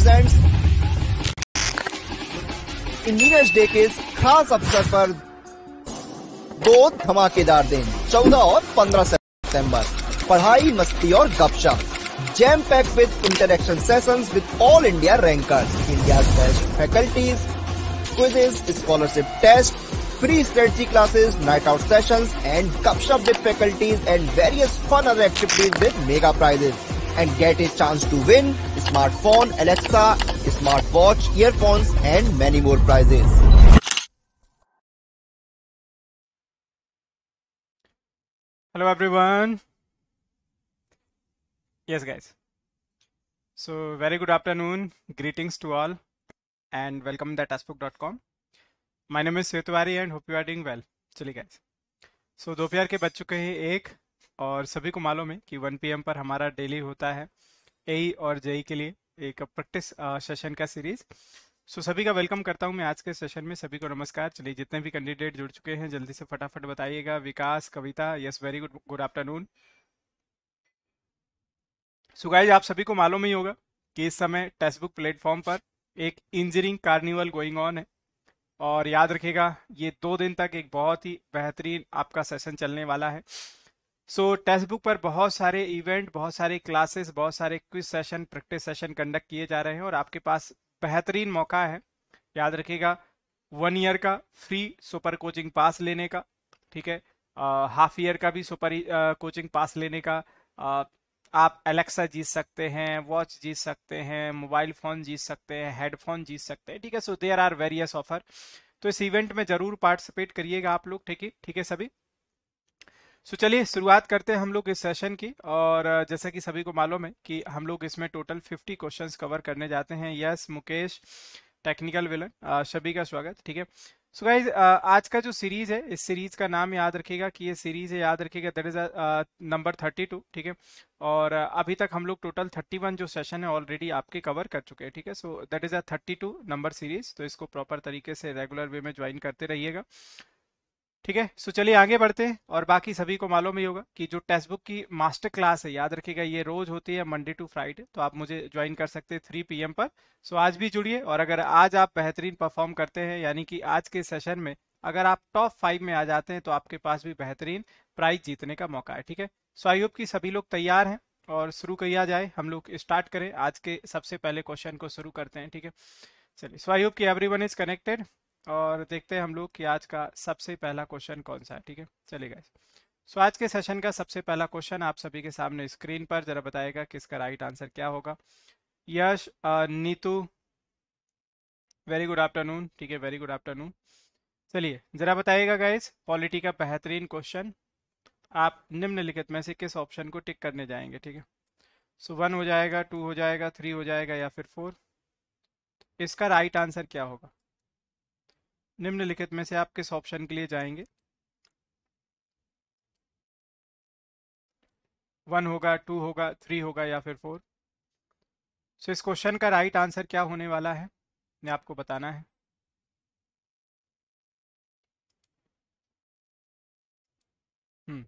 represents engineers day के खास अवसर पर दो धमाकेदार दिन 14 और 15 सितंबर पढ़ाई मस्ती और गपशप jam packed with interaction sessions with all India rankers, India's best faculties, quizzes, scholarship tests, free strategy classes, night out sessions, and cup shop with faculties and various fun other activities with mega prizes. And get a chance to win smartphone Alexa smart watch earphones and many more prizes hello everyone yes guys so very good afternoon greetings to all and welcome that Testbook dot com my name is Setuwari and hope you are doing well चलिए guys so दोपहर के बज चुके हैं एक और सभी को मालूम है कि वन पी एम पर हमारा डेली होता है ए और जेई के लिए एक प्रैक्टिस सेशन का सीरीज सो so, सभी का वेलकम करता हूं मैं आज के सेशन में सभी को नमस्कार चलिए जितने भी कैंडिडेट जुड़ चुके हैं जल्दी से फटाफट बताइएगा Vikas Kavita yes very good good afternoon so आप सभी को मालूम ही होगा कि इस समय बुक प्लेटफॉर्म पर एक इंजीनियरिंग कार्निवल गोइंग ऑन है और याद रखेगा ये दो दिन तक एक बहुत ही बेहतरीन आपका सेशन चलने वाला है सो टेक्स्ट बुक पर बहुत सारे इवेंट बहुत सारे क्लासेस बहुत सारे quiz session practice session conduct किए जा रहे हैं और आपके पास बेहतरीन मौका है याद रखिएगा वन ईयर का फ्री सुपर कोचिंग पास लेने का ठीक है हाफ ईयर का भी सुपर कोचिंग पास लेने का आ, आप एलेक्सा जीत सकते हैं वॉच जीत सकते हैं मोबाइल फोन जीत सकते हैं हेडफोन जीत सकते हैं ठीक है so there are various offer तो इस इवेंट में जरूर पार्टिसिपेट करिएगा आप लोग ठीक है ठीक है सभी सो so, चलिए शुरुआत करते हैं हम लोग इस सेशन की और जैसा कि सभी को मालूम है कि हम लोग इसमें टोटल 50 क्वेश्चंस कवर करने जाते हैं यस मुकेश टेक्निकल विलन सभी का स्वागत ठीक है सो गाइज आज का जो सीरीज है इस सीरीज का नाम याद रखिएगा कि ये सीरीज है याद रखिएगा that is number thirty two ठीक है और अभी तक हम लोग टोटल थर्टी वन जो सेशन है ऑलरेडी आपके कवर कर चुके हैं ठीक है so that is a thirty two number series तो इसको प्रॉपर तरीके से रेगुलर वे में ज्वाइन करते रहिएगा ठीक है सो चलिए आगे बढ़ते हैं और बाकी सभी को मालूम ही होगा कि जो टेक्स्ट बुक की मास्टर क्लास है याद रखिएगा ये रोज होती है मंडे टू फ्राइडे तो आप मुझे ज्वाइन कर सकते हैं थ्री पी पर सो आज भी जुड़िए और अगर आज आप बेहतरीन परफॉर्म करते हैं यानी कि आज के सेशन में अगर आप टॉप फाइव में आ जाते हैं तो आपके पास भी बेहतरीन प्राइज जीतने का मौका है ठीक है सो आई होप की सभी लोग तैयार हैं और शुरू किया जाए हम लोग स्टार्ट करें आज के सबसे पहले क्वेश्चन को शुरू करते हैं ठीक है चलिए सो आई होप की एवरी वन इज कनेक्टेड और देखते हैं हम लोग कि आज का सबसे पहला क्वेश्चन कौन सा है ठीक है चलिए गाइस सो आज के सेशन का सबसे पहला क्वेश्चन आप सभी के सामने स्क्रीन पर जरा बताएगा कि इसका राइट आंसर क्या होगा Yash Neetu very good afternoon ठीक है वेरी गुड आफ्टरनून चलिए जरा बताइएगा गाइज पॉलिटी का बेहतरीन क्वेश्चन आप निम्नलिखित में से किस ऑप्शन को टिक करने जाएंगे ठीक है सो वन हो जाएगा टू हो जाएगा थ्री हो जाएगा या फिर फोर इसका राइट आंसर क्या होगा निम्नलिखित में से आप किस ऑप्शन के लिए जाएंगे वन होगा टू होगा थ्री होगा या फिर फोर सो so, इस क्वेश्चन का राइट right आंसर क्या होने वाला है मैं आपको बताना है hmm.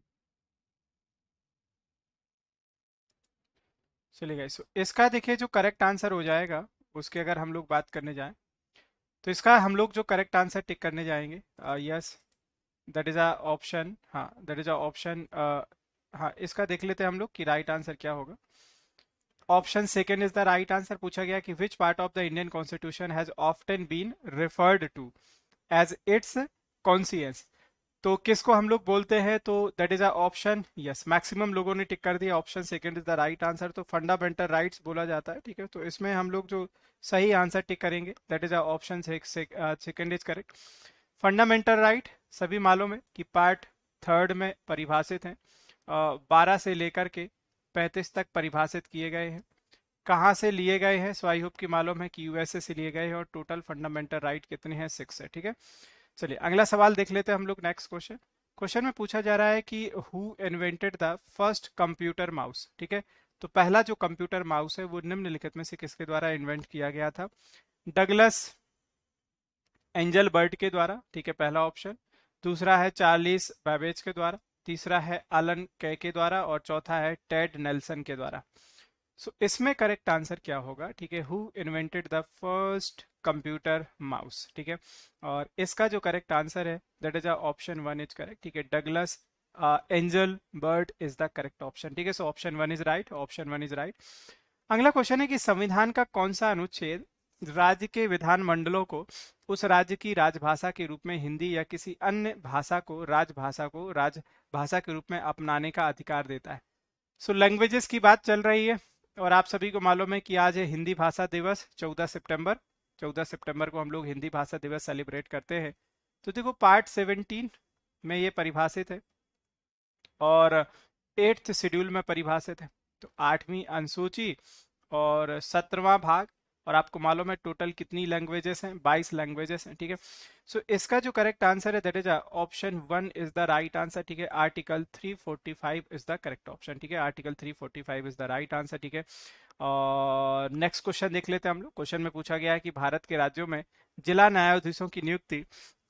चलिए गाइस so, इसका देखिए जो करेक्ट आंसर हो जाएगा उसके अगर हम लोग बात करने जाएं तो इसका हम लोग जो करेक्ट आंसर टिक करने जाएंगे yes that is a option हाँ दैट इज अ ऑप्शन हाँ इसका देख लेते हैं हम लोग कि राइट right आंसर क्या होगा option second is the right answer पूछा गया कि which part of the Indian constitution has often been referred to as its conscience तो किसको हम लोग बोलते हैं तो that is a option yes maximum लोगों ने टिक कर दिया option second is the right answer तो फंडामेंटल राइट्स बोला जाता है ठीक है तो इसमें हम लोग जो सही आंसर टिक करेंगे that is a option second is correct fundamental right सभी मालूम है कि पार्ट थर्ड में परिभाषित हैं uh, बारह से लेकर के पैंतीस तक परिभाषित किए गए हैं कहाँ से लिए गए हैं सो आई होप की मालूम है कि यूएसए से लिए गए हैं और टोटल फंडामेंटल राइट कितने हैं सिक्स है ठीक है चलिए अगला सवाल देख लेते हैं हम लोग नेक्स्ट क्वेश्चन क्वेश्चन में पूछा जा रहा है कि who invented the first computer mouse ठीक है तो पहला जो कंप्यूटर माउस है वो निम्नलिखित में से किसके द्वारा इन्वेंट किया गया था डगलस एंजल बर्ड के द्वारा ठीक है पहला ऑप्शन दूसरा है चार्लिस बैबेज के द्वारा तीसरा है आलन के द्वारा और चौथा है टेड नेल्सन के द्वारा सो इसमें करेक्ट आंसर क्या होगा ठीक है who invented the first computer mouse ठीक है और इसका जो करेक्ट आंसर है that is option one is correct ठीक है Douglas Engelbart is the correct option ठीक है so option one is right option one is right अगला क्वेश्चन है कि संविधान का कौन सा अनुच्छेद राज्य के विधानमंडलों को उस राज्य की राजभाषा के रूप में हिंदी या किसी अन्य भाषा को राजभाषा को राजभाषा के रूप में अपनाने का अधिकार देता है सो so, लैंग्वेजेस की बात चल रही है और आप सभी को मालूम है कि आज है हिंदी भाषा दिवस 14 सितंबर 14 सितंबर को हम लोग हिंदी भाषा दिवस सेलिब्रेट करते हैं तो देखो पार्ट 17 में ये परिभाषित है और एट्थ शेड्यूल में परिभाषित है तो आठवीं अनुसूची और सत्रवा भाग और आपको मालूम है टोटल कितनी लैंग्वेजेस हैं बाईस लैंग्वेजेस हैं ठीक है सो so, इसका जो करेक्ट आंसर है that is option one is the right answer ठीक है article 345 is the correct option ठीक है article 345 is the right answer ठीक है और नेक्स्ट क्वेश्चन देख लेते हैं हम लोग क्वेश्चन में पूछा गया है कि भारत के राज्यों में जिला न्यायाधीशों की नियुक्ति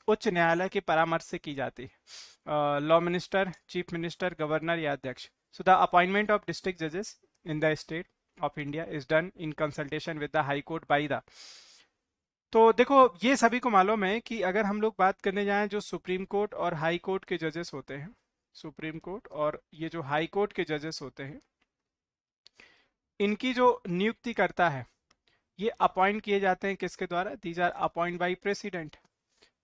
उच्च न्यायालय के परामर्श से की जाती है law minister chief minister governor या अध्यक्ष so the appointment of district जजेस in the state of India is done in consultation with the high court by the तो देखो ये सभी को मालूम है कि अगर हम लोग बात करने जाएं जो सुप्रीम कोर्ट और हाई कोर्ट के जजेस होते हैं सुप्रीम कोर्ट और ये जो हाई कोर्ट के जजेस होते हैं इनकी जो नियुक्ति करता है ये अपॉइंट किए जाते हैं किसके द्वारा these are appoint by president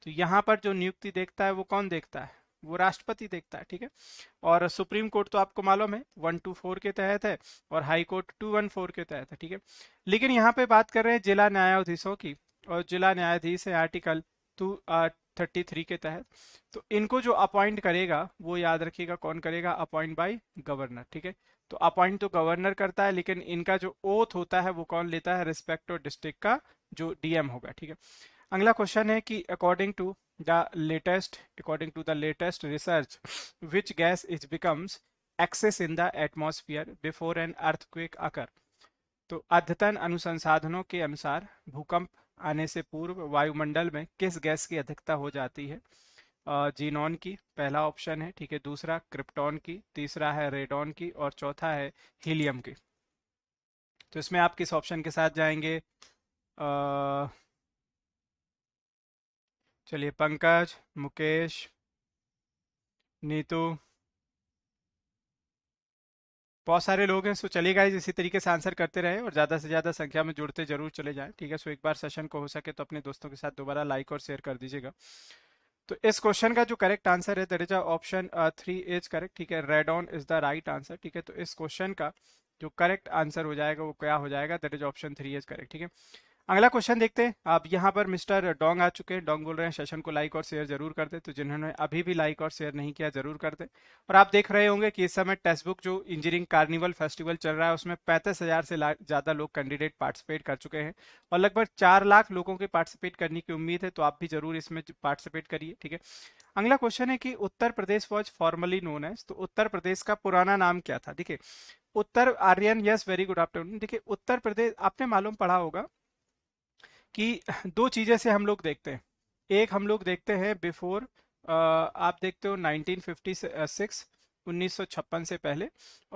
तो यहाँ पर जो नियुक्ति देखता है वो कौन देखता है वो राष्ट्रपति देखता है ठीक है और सुप्रीम कोर्ट तो आपको मालूम है वन टू फोर के तहत है और high court two one four के तहत है ठीक है लेकिन यहाँ पे बात कर रहे हैं जिला न्यायाधीशों की और जिला न्यायाधीश है आर्टिकल टू थर्टी थ्री के तहत तो इनको जो अपॉइंट करेगा वो याद रखिएगा कौन करेगा अपॉइंट बाय गवर्नर ठीक है तो अपॉइंट तो गवर्नर करता है लेकिन इनका जो ओथ होता है वो कौन लेता है रिस्पेक्ट और डिस्ट्रिक्ट का जो डीएम होगा ठीक है अगला क्वेश्चन है कि according to the latest according to the latest research which gas is becomes excess in the atmosphere before an earthquake occur तो अद्यतन अनुसंसाधनों के अनुसार भूकंप आने से पूर्व वायुमंडल में किस गैस की अधिकता हो जाती है जीनॉन की पहला ऑप्शन है ठीक है दूसरा क्रिप्टॉन की तीसरा है रेडॉन की और चौथा है हीलियम की तो इसमें आप किस ऑप्शन के साथ जाएंगे आ, चलिए पंकज मुकेश नीतू बहुत सारे लोग हैं सो चलिए गाइज इसी तरीके से आंसर करते रहे और ज़्यादा से ज़्यादा संख्या में जुड़ते जरूर चले जाएं ठीक है सो एक बार सेशन को हो सके तो अपने दोस्तों के साथ दोबारा लाइक और शेयर कर दीजिएगा तो इस क्वेश्चन का जो करेक्ट आंसर है there is option three is correct ठीक है radon is the right answer ठीक है तो इस क्वेश्चन का जो करेक्ट आंसर हो जाएगा वो क्या हो जाएगा that is option three is correct ठीक है अगला क्वेश्चन देखते हैं आप यहाँ पर मिस्टर डोंग आ चुके हैं डोंग बोल रहे हैं सेशन को लाइक और शेयर जरूर कर दे तो जिन्होंने अभी भी लाइक और शेयर नहीं किया जरूर कर दे और आप देख रहे होंगे कि इस समय टेस्ट बुक जो इंजीनियरिंग कार्निवल फेस्टिवल चल रहा है उसमें पैंतीस हजार से ज्यादा लोग कैंडिडेट पार्टिसिपेट कर चुके हैं और लगभग चार लाख लोगों के पार्टिसिपेट करने की उम्मीद है तो आप भी जरूर इसमें पार्टिसिपेट करिए ठीक है अगला क्वेश्चन है कि Uttar Pradesh was formerly known है तो उत्तर प्रदेश का पुराना नाम क्या था देखिए उत्तर Aryan yes very good afternoon देखिए उत्तर प्रदेश आपने मालूम पढ़ा होगा कि दो चीज़ें से हम लोग देखते हैं एक हम लोग देखते हैं बिफोर आप देखते हो 1956 1956 से पहले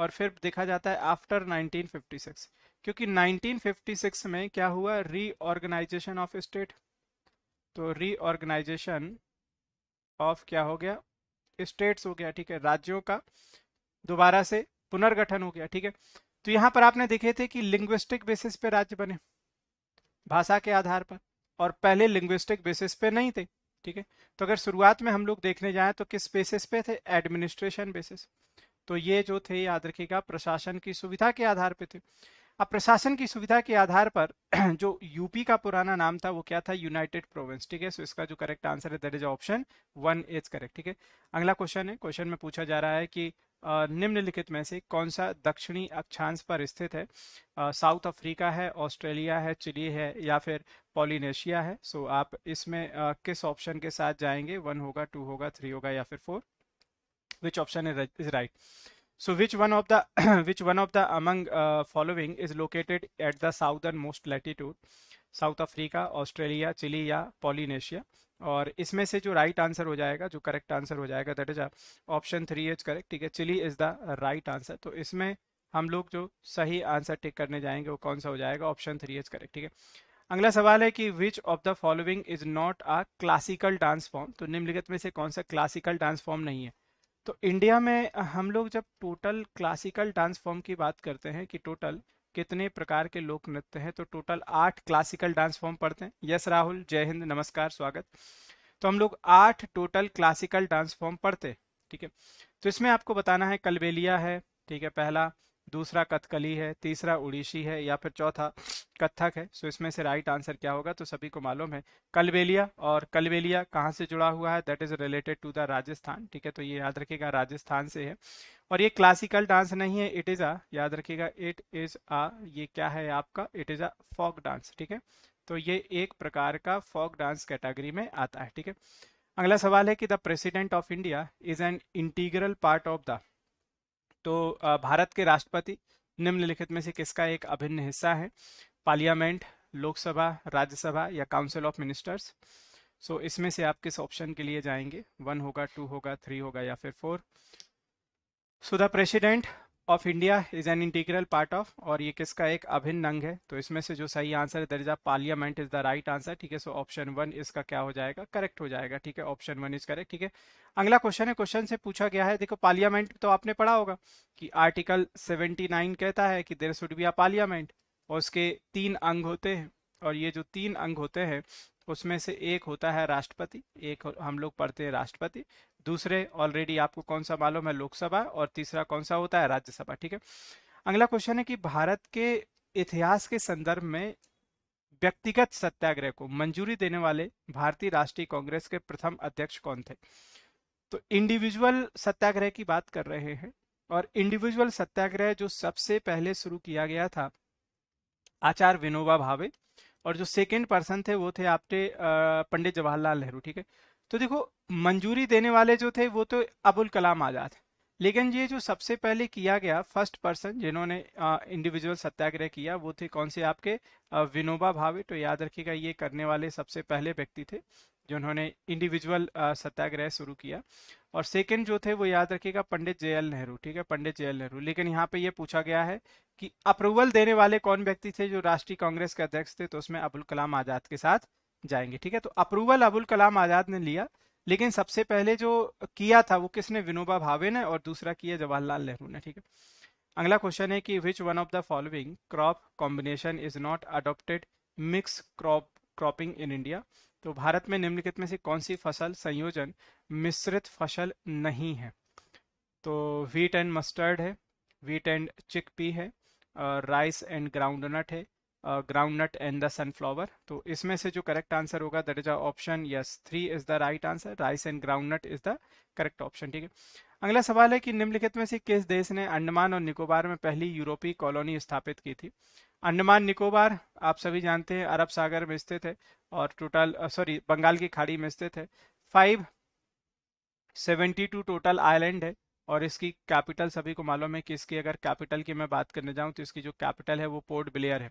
और फिर देखा जाता है आफ्टर 1956 क्योंकि 1956 में क्या हुआ रीऑर्गेनाइजेशन ऑफ स्टेट तो रीऑर्गेनाइजेशन ऑफ क्या हो गया स्टेट्स हो गया ठीक है राज्यों का दोबारा से पुनर्गठन हो गया ठीक है तो यहाँ पर आपने देखे थे कि लिंग्विस्टिक बेसिस पे राज्य बने भाषा के आधार पर और पहले लिंग्विस्टिक बेसिस पे नहीं थे ठीक है तो अगर शुरुआत में हम लोग देखने जाएं तो किस बेसिस पे थे एडमिनिस्ट्रेशन बेसिस तो ये जो थे याद रखिएगा प्रशासन की सुविधा के आधार पे थे अब प्रशासन की सुविधा के आधार पर जो यूपी का पुराना नाम था वो क्या था यूनाइटेड प्रोविंस ठीक है सो इसका जो करेक्ट आंसर है that is option one is correct ठीक है अगला क्वेश्चन है क्वेश्चन में पूछा जा रहा है कि निम्नलिखित में से कौन सा दक्षिणी अक्षांश पर स्थित है साउथ अफ्रीका है ऑस्ट्रेलिया है चिली है या फिर पॉलिनेशिया है सो आप इसमें किस ऑप्शन के साथ जाएंगे वन होगा टू होगा थ्री होगा या फिर four which option is right so which one of the which one of the among following is located at the southern southernmost latitude South Africa Australia Chile या Polynesia और इसमें से जो राइट right आंसर हो जाएगा जो correct answer हो जाएगा that is option three is correct ठीक है Chile is the right answer तो इसमें हम लोग जो सही आंसर टिक करने जाएंगे वो कौन सा हो जाएगा ऑप्शन थ्री इज करेक्ट ठीक है अगला सवाल है कि which of the following is not a classical dance form तो निम्नलिखित में से कौन सा क्लासिकल डांस फॉर्म नहीं है तो इंडिया में हम लोग जब टोटल क्लासिकल डांस फॉर्म की बात करते हैं कि टोटल कितने प्रकार के लोक नृत्य हैं तो टोटल आठ क्लासिकल डांस फॉर्म पढ़ते हैं यस राहुल जय हिंद नमस्कार स्वागत तो हम लोग आठ टोटल क्लासिकल डांस फॉर्म पढ़ते हैं ठीक है तो इसमें आपको बताना है कलबेलिया है ठीक है पहला दूसरा कथकली है तीसरा उड़ीसी है या फिर चौथा कथक है सो इसमें से राइट आंसर क्या होगा तो सभी को मालूम है कलबेलिया और कलबेलिया कहाँ से जुड़ा हुआ है that is related to the Rajasthan ठीक है तो ये याद रखेगा राजस्थान से है और ये क्लासिकल डांस नहीं है इट इज अ याद रखिएगा इट इज अ ये क्या है आपका it is a folk dance ठीक है तो ये एक प्रकार का फॉक डांस कैटेगरी में आता है ठीक है अगला सवाल है कि the president of India is an integral part of the तो भारत के राष्ट्रपति निम्नलिखित में से किसका एक अभिन्न हिस्सा है पार्लियामेंट लोकसभा राज्यसभा या काउंसिल ऑफ मिनिस्टर्स सो इसमें से आप किस ऑप्शन के लिए जाएंगे वन होगा टू होगा थ्री होगा या फिर four so the president of India is an integral part of और ये किसका एक अभिन्न अंग है तो इसमें से जो सही आंसर है there is parliament is the right answer ठीक है सो ऑप्शन वन इसका क्या हो जाएगा करेक्ट हो जाएगा ठीक है ऑप्शन वन इज करेक्ट ठीक है अगला क्वेश्चन है क्वेश्चन से पूछा गया है देखो पार्लियामेंट तो आपने पढ़ा होगा कि आर्टिकल सेवेंटी नाइन कहता है कि there should be a parliament और उसके तीन अंग होते हैं और ये जो तीन अंग होते हैं उसमें से एक होता है राष्ट्रपति एक हम लोग पढ़ते हैं राष्ट्रपति दूसरे ऑलरेडी आपको कौन सा मालूम है लोकसभा और तीसरा कौन सा होता है राज्यसभा ठीक है अगला क्वेश्चन है कि भारत के इतिहास के संदर्भ में व्यक्तिगत सत्याग्रह को मंजूरी देने वाले भारतीय राष्ट्रीय कांग्रेस के प्रथम अध्यक्ष कौन थे तो इंडिविजुअल सत्याग्रह की बात कर रहे हैं और इंडिविजुअल सत्याग्रह जो सबसे पहले शुरू किया गया था आचार्य विनोबा भावे और जो सेकेंड पर्सन थे वो थे आपके पंडित जवाहरलाल नेहरू ठीक है तो देखो मंजूरी देने वाले जो थे वो तो अबुल कलाम आज़ाद लेकिन ये जो सबसे पहले किया गया फर्स्ट पर्सन जिन्होंने इंडिविजुअल सत्याग्रह किया वो थे कौन से आपके विनोबा भावे तो याद रखिएगा ये करने वाले सबसे पहले व्यक्ति थे जिन्होंने इंडिविजुअल सत्याग्रह शुरू किया और सेकंड जो थे वो याद रखिएगा पंडित जयल नेहरू ठीक है पंडित जयल नेहरू लेकिन यहाँ पे ये पूछा गया है कि अप्रूवल देने वाले कौन व्यक्ति थे जो राष्ट्रीय कांग्रेस के अध्यक्ष थे तो उसमें अबुल कलाम आजाद के साथ जाएंगे ठीक है तो अप्रूवल अबुल कलाम आजाद ने लिया लेकिन सबसे पहले जो किया था वो किसने विनोबा भावे ने और दूसरा किया जवाहरलाल नेहरू ने ठीक है अगला क्वेश्चन है कि which one of the following crop combination is not adopted mix crop cropping in India तो भारत में निम्नलिखित में से कौन सी फसल संयोजन मिश्रित फसल नहीं है तो व्हीट एंड मस्टर्ड है व्हीट एंड चिक पी है राइस एंड ग्राउंड नट है groundnut and the sunflower तो इसमें से जो करेक्ट आंसर होगा that is option yes three is the right answer rice and groundnut is the correct option ठीक है अगला सवाल है कि निम्नलिखित में से किस देश ने अंडमान और निकोबार में पहली यूरोपीय कॉलोनी स्थापित की थी अंडमान निकोबार आप सभी जानते हैं अरब सागर में स्थित है और टोटल सॉरी बंगाल की खाड़ी में स्थित है five seventy two total island है और इसकी कैपिटल सभी को मालूम है कि इसकी अगर कैपिटल की मैं बात करने जाऊं तो इसकी जो कैपिटल है वो पोर्ट ब्लेयर है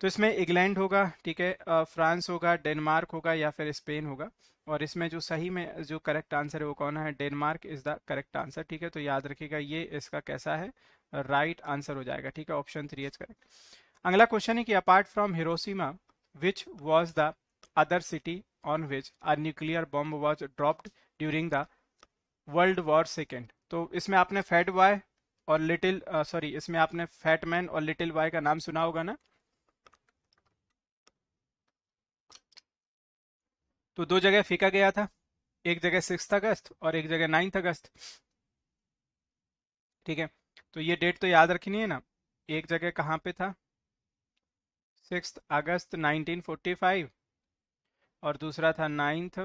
तो इसमें इंग्लैंड होगा ठीक है फ्रांस होगा डेनमार्क होगा या फिर स्पेन होगा और इसमें जो सही में जो करेक्ट आंसर है वो कौन है Denmark is the correct answer ठीक है तो याद रखिएगा ये इसका कैसा है राइट right आंसर हो जाएगा ठीक है ऑप्शन थ्री इज करेक्ट अगला क्वेश्चन है कि apart from Hiroshima which was the other city on which a nuclear bomb was dropped during the world war second तो इसमें आपने फैट वाई और लिटिल सॉरी इसमें आपने फैट मैन और लिटिल वाई का नाम सुना होगा ना तो दो जगह फीका गया था एक जगह सिक्स अगस्त और एक जगह नाइन्थ अगस्त ठीक है तो ये डेट तो याद रखनी है ना एक जगह कहाँ पे था सिक्स अगस्त 1945 और दूसरा था नाइन्थ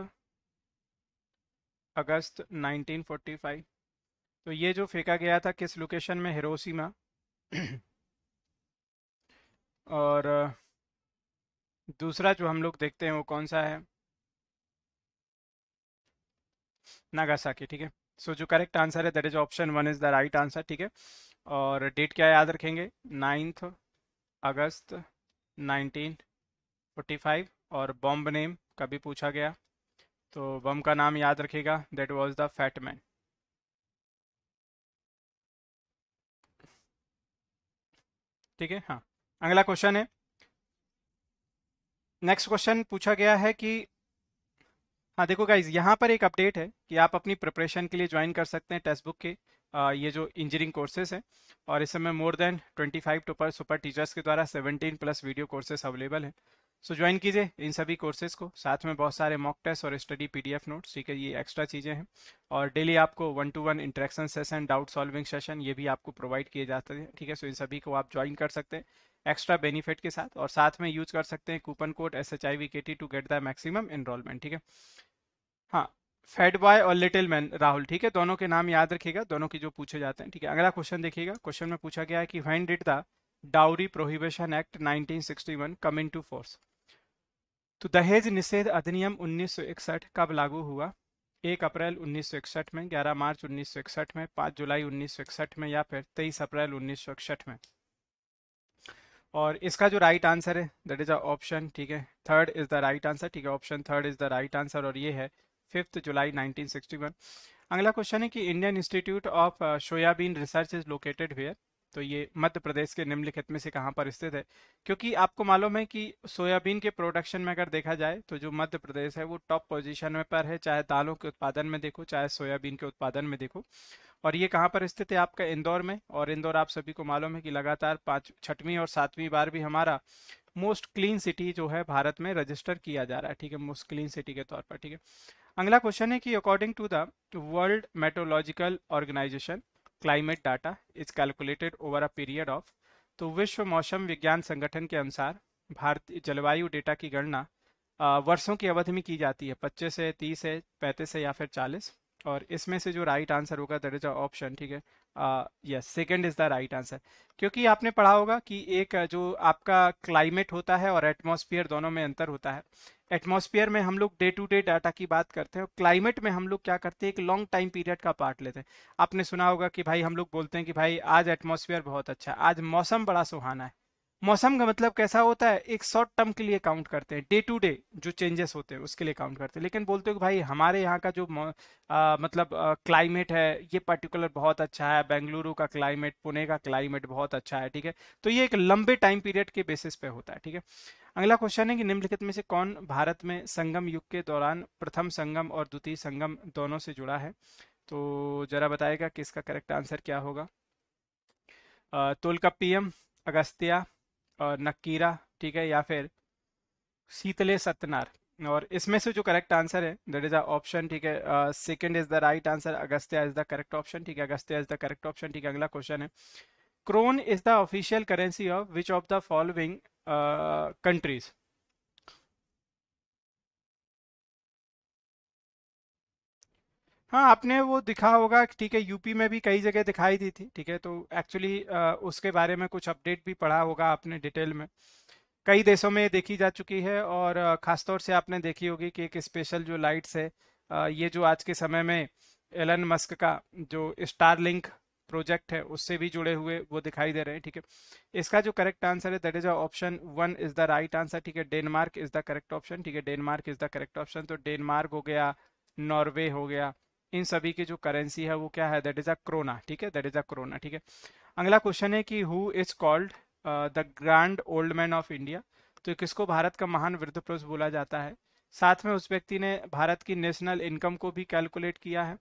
अगस्त 1945 तो ये जो फेंका गया था किस लोकेशन में हिरोशिमा और दूसरा जो हम लोग देखते हैं वो कौन सा है नागासाकी ठीक है सो जो करेक्ट आंसर है that is option one is the right answer ठीक है और डेट क्या याद रखेंगे नाइन्थ अगस्त 1945 और बॉम्ब नेम कभी पूछा गया तो बम का नाम याद रखेगा that was the fat man ठीक है हाँ अगला क्वेश्चन है नेक्स्ट क्वेश्चन पूछा गया है कि हाँ देखो गाइज यहाँ पर एक अपडेट है कि आप अपनी प्रिपरेशन के लिए ज्वाइन कर सकते हैं टेक्स्ट बुक के आ, ये जो इंजीनियरिंग कोर्सेज हैं और इस समय more than twenty five super teachers के द्वारा seventeen plus video courses available हैं सो ज्वाइन कीजिए इन सभी कोर्सेज को साथ में बहुत सारे मॉक टेस्ट और स्टडी पीडीएफ नोट्स ठीक है ये एक्स्ट्रा चीज़ें हैं और डेली आपको one to one interaction session doubt solving session ये भी आपको प्रोवाइड किए जाते हैं ठीक है सो इन सभी को आप ज्वाइन कर सकते हैं एक्स्ट्रा बेनिफिट के साथ और साथ में यूज कर सकते हैं coupon code S H I V K T to get the maximum enrollment ठीक है हाँ फेड बॉय और लिटिल मैन राहुल ठीक है दोनों के नाम याद रखिएगा दोनों के जो पूछे जाते हैं ठीक है अगला क्वेश्चन देखिएगा क्वेश्चन में पूछा गया है कि when did the dowry prohibition act 1961 come to force तो दहेज निषेध अधिनियम 1961 कब लागू हुआ एक अप्रैल 1961 में 11 मार्च 1961 में 5 जुलाई 1961 में या फिर 23 अप्रैल 1961 में और इसका जो राइट आंसर है दैट इज अ ऑप्शन ठीक है third is the right answer ठीक है option third is the right answer और ये है फिफ्थ जुलाई 1961 अगला क्वेश्चन है कि Indian institute of soybean research is located हुए तो ये मध्य प्रदेश के निम्नलिखित में से कहाँ पर स्थित है क्योंकि आपको मालूम है कि सोयाबीन के प्रोडक्शन में अगर देखा जाए तो जो मध्य प्रदेश है वो टॉप पोजीशन में पर है चाहे दालों के उत्पादन में देखो चाहे सोयाबीन के उत्पादन में देखो और ये कहाँ पर स्थित है आपका इंदौर में और इंदौर आप सभी को मालूम है कि लगातार पाँच छठवीं और सातवीं बार भी हमारा मोस्ट क्लीन सिटी जो है भारत में रजिस्टर किया जा रहा है ठीक है मोस्ट क्लीन सिटी के तौर पर ठीक है अगला क्वेश्चन है कि according to the world meteorological organization climate data is calculated over a period of तो विश्व मौसम विज्ञान संगठन के अनुसार भारतीय जलवायु डेटा की गणना वर्षों की अवधि में की जाती है पच्चीस से तीस है पैंतीस है या फिर चालीस और इसमें से जो राइट आंसर होगा दैट इज अ ऑप्शन ठीक है yes second is the right answer क्योंकि आपने पढ़ा होगा कि एक जो आपका क्लाइमेट होता है और एटमॉस्फेयर दोनों में अंतर होता है एटमोस्फियर में हम लोग डे टू डे डाटा की बात करते हैं और क्लाइमेट में हम लोग क्या करते हैं एक लॉन्ग टाइम पीरियड का पार्ट लेते हैं आपने सुना होगा कि भाई हम लोग बोलते हैं कि भाई आज एटमोस्फियर बहुत अच्छा है आज मौसम बड़ा सुहाना है मौसम का मतलब कैसा होता है एक शॉर्ट टर्म के लिए काउंट करते हैं डे टू डे जो चेंजेस होते हैं उसके लिए काउंट करते हैं लेकिन बोलते हो कि भाई हमारे यहाँ का जो आ, मतलब क्लाइमेट है ये पर्टिकुलर बहुत अच्छा है बेंगलुरु का क्लाइमेट पुणे का क्लाइमेट बहुत अच्छा है ठीक है तो ये एक लंबे टाइम पीरियड के बेसिस पे होता है ठीक है अगला क्वेश्चन है कि निम्नलिखित में से कौन भारत में संगम युग के दौरान प्रथम संगम और द्वितीय संगम दोनों से जुड़ा है तो जरा बताएगा कि इसका करेक्ट आंसर क्या होगा का पीएम अगस्तिया नकीरा ठीक है या फिर शीतले सतनार और इसमें से जो करेक्ट आंसर है दैट इज अ ऑप्शन ठीक है second is the right answer Agastya is the correct option ठीक है Agastya is the correct option ठीक है अगला क्वेश्चन है krone is the official currency of which of the following countries हाँ आपने वो दिखा होगा ठीक है यूपी में भी कई जगह दिखाई दी थी ठीक है तो एक्चुअली उसके बारे में कुछ अपडेट भी पढ़ा होगा आपने डिटेल में कई देशों में देखी जा चुकी है और ख़ासतौर से आपने देखी होगी कि एक स्पेशल जो लाइट्स है ये जो आज के समय में एलन मस्क का जो स्टार लिंक प्रोजेक्ट है उससे भी जुड़े हुए वो दिखाई दे रहे हैं ठीक है इसका जो करेक्ट आंसर है that is option one is the right answer ठीक है Denmark is the correct option ठीक है Denmark is the correct option तो डेनमार्क हो गया नॉर्वे हो गया इन सभी की जो करेंसी है वो क्या है दैट इज अ क्रोना ठीक है दैट इज अ क्रोना ठीक है अगला क्वेश्चन है कि who is called the grand old man of India तो किसको भारत का महान वृद्ध पुरुष बोला जाता है साथ में उस व्यक्ति ने भारत की नेशनल इनकम को भी कैलकुलेट किया है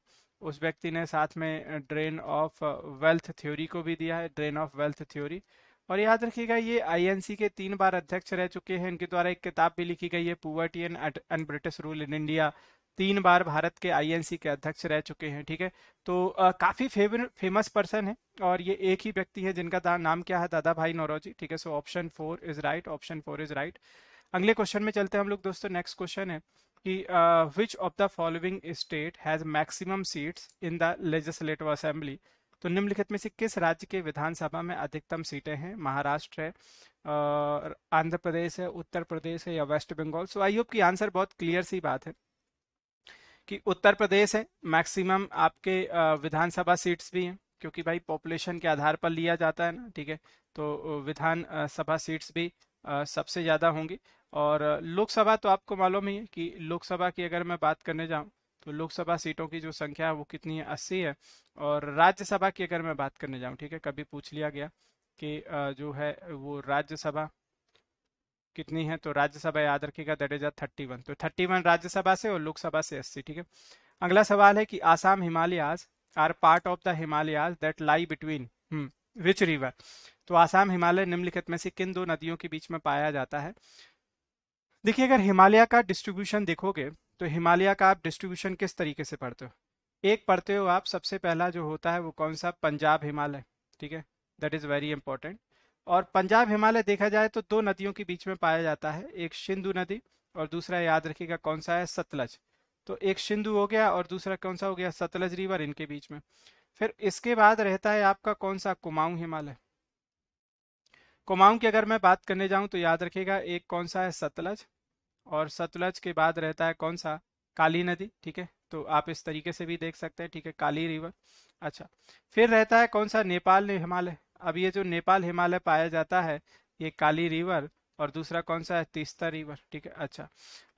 उस व्यक्ति ने साथ में ड्रेन ऑफ वेल्थ थ्योरी को भी दिया है ड्रेन ऑफ वेल्थ थ्योरी और याद रखिएगा ये आईएनसी के तीन बार अध्यक्ष रह चुके हैं इनके द्वारा एक किताब भी लिखी गई है poverty and British rule in India तीन बार भारत के आईएनसी के अध्यक्ष रह चुके हैं ठीक है तो काफ़ी फेवर फेमस पर्सन है और ये एक ही व्यक्ति है जिनका नाम क्या है दादा भाई नौरोजी ठीक है so option four is right option four is right अगले क्वेश्चन में चलते हैं हम लोग दोस्तों नेक्स्ट क्वेश्चन है कि which of the following state has maximum seats in the legislative assembly तो निम्नलिखित में से किस राज्य के विधानसभा में अधिकतम सीटें हैं महाराष्ट्र है आंध्र प्रदेश है उत्तर प्रदेश है या West Bengal so I hope की आंसर बहुत क्लियर सी बात है कि उत्तर प्रदेश है मैक्सिमम आपके विधानसभा सीट्स भी हैं क्योंकि भाई पॉपुलेशन के आधार पर लिया जाता है ना ठीक है तो विधानसभा सीट्स भी सबसे ज़्यादा होंगी और लोकसभा तो आपको मालूम ही है कि लोकसभा की अगर मैं बात करने जाऊँ तो लोकसभा सीटों की जो संख्या है वो कितनी है अस्सी है और राज्यसभा की अगर मैं बात करने जाऊँ ठीक है कभी पूछ लिया गया कि जो है वो राज्यसभा कितनी है तो राज्यसभा याद रखिएगा दैट इज थर्टी वन तो थर्टी वन राज्यसभा से और लोकसभा से अस्सी ठीक है अगला सवाल है कि Assam Himalayas are part of the Himalayas that lie between which hmm, river तो आसाम हिमालय निम्नलिखित में से किन दो नदियों के बीच में पाया जाता है देखिए अगर हिमालय का डिस्ट्रीब्यूशन देखोगे तो हिमालय का आप डिस्ट्रीब्यूशन किस तरीके से पढ़ते हो एक पढ़ते हो आप सबसे पहला जो होता है वो कौन सा पंजाब हिमालय ठीक है दैट इज़ वेरी इंपॉर्टेंट और पंजाब हिमालय देखा जाए तो दो नदियों के बीच में पाया जाता है एक सिंधु नदी और दूसरा याद रखिएगा कौन सा है सतलज तो एक सिंधु हो गया और दूसरा कौन सा हो गया सतलज रिवर इनके बीच में फिर इसके बाद रहता है आपका कौन सा कुमाऊं हिमालय कुमाऊं की अगर मैं बात करने जाऊं तो याद रखिएगा एक कौन सा है सतलज और सतलज के बाद रहता है कौन सा काली नदी ठीक है तो आप इस तरीके से भी देख सकते हैं ठीक है काली रिवर अच्छा फिर रहता है कौन सा नेपाल ने हिमालय अब ये जो नेपाल हिमालय पाया जाता है ये काली रिवर और दूसरा कौन सा है तीस्ता रिवर ठीक है अच्छा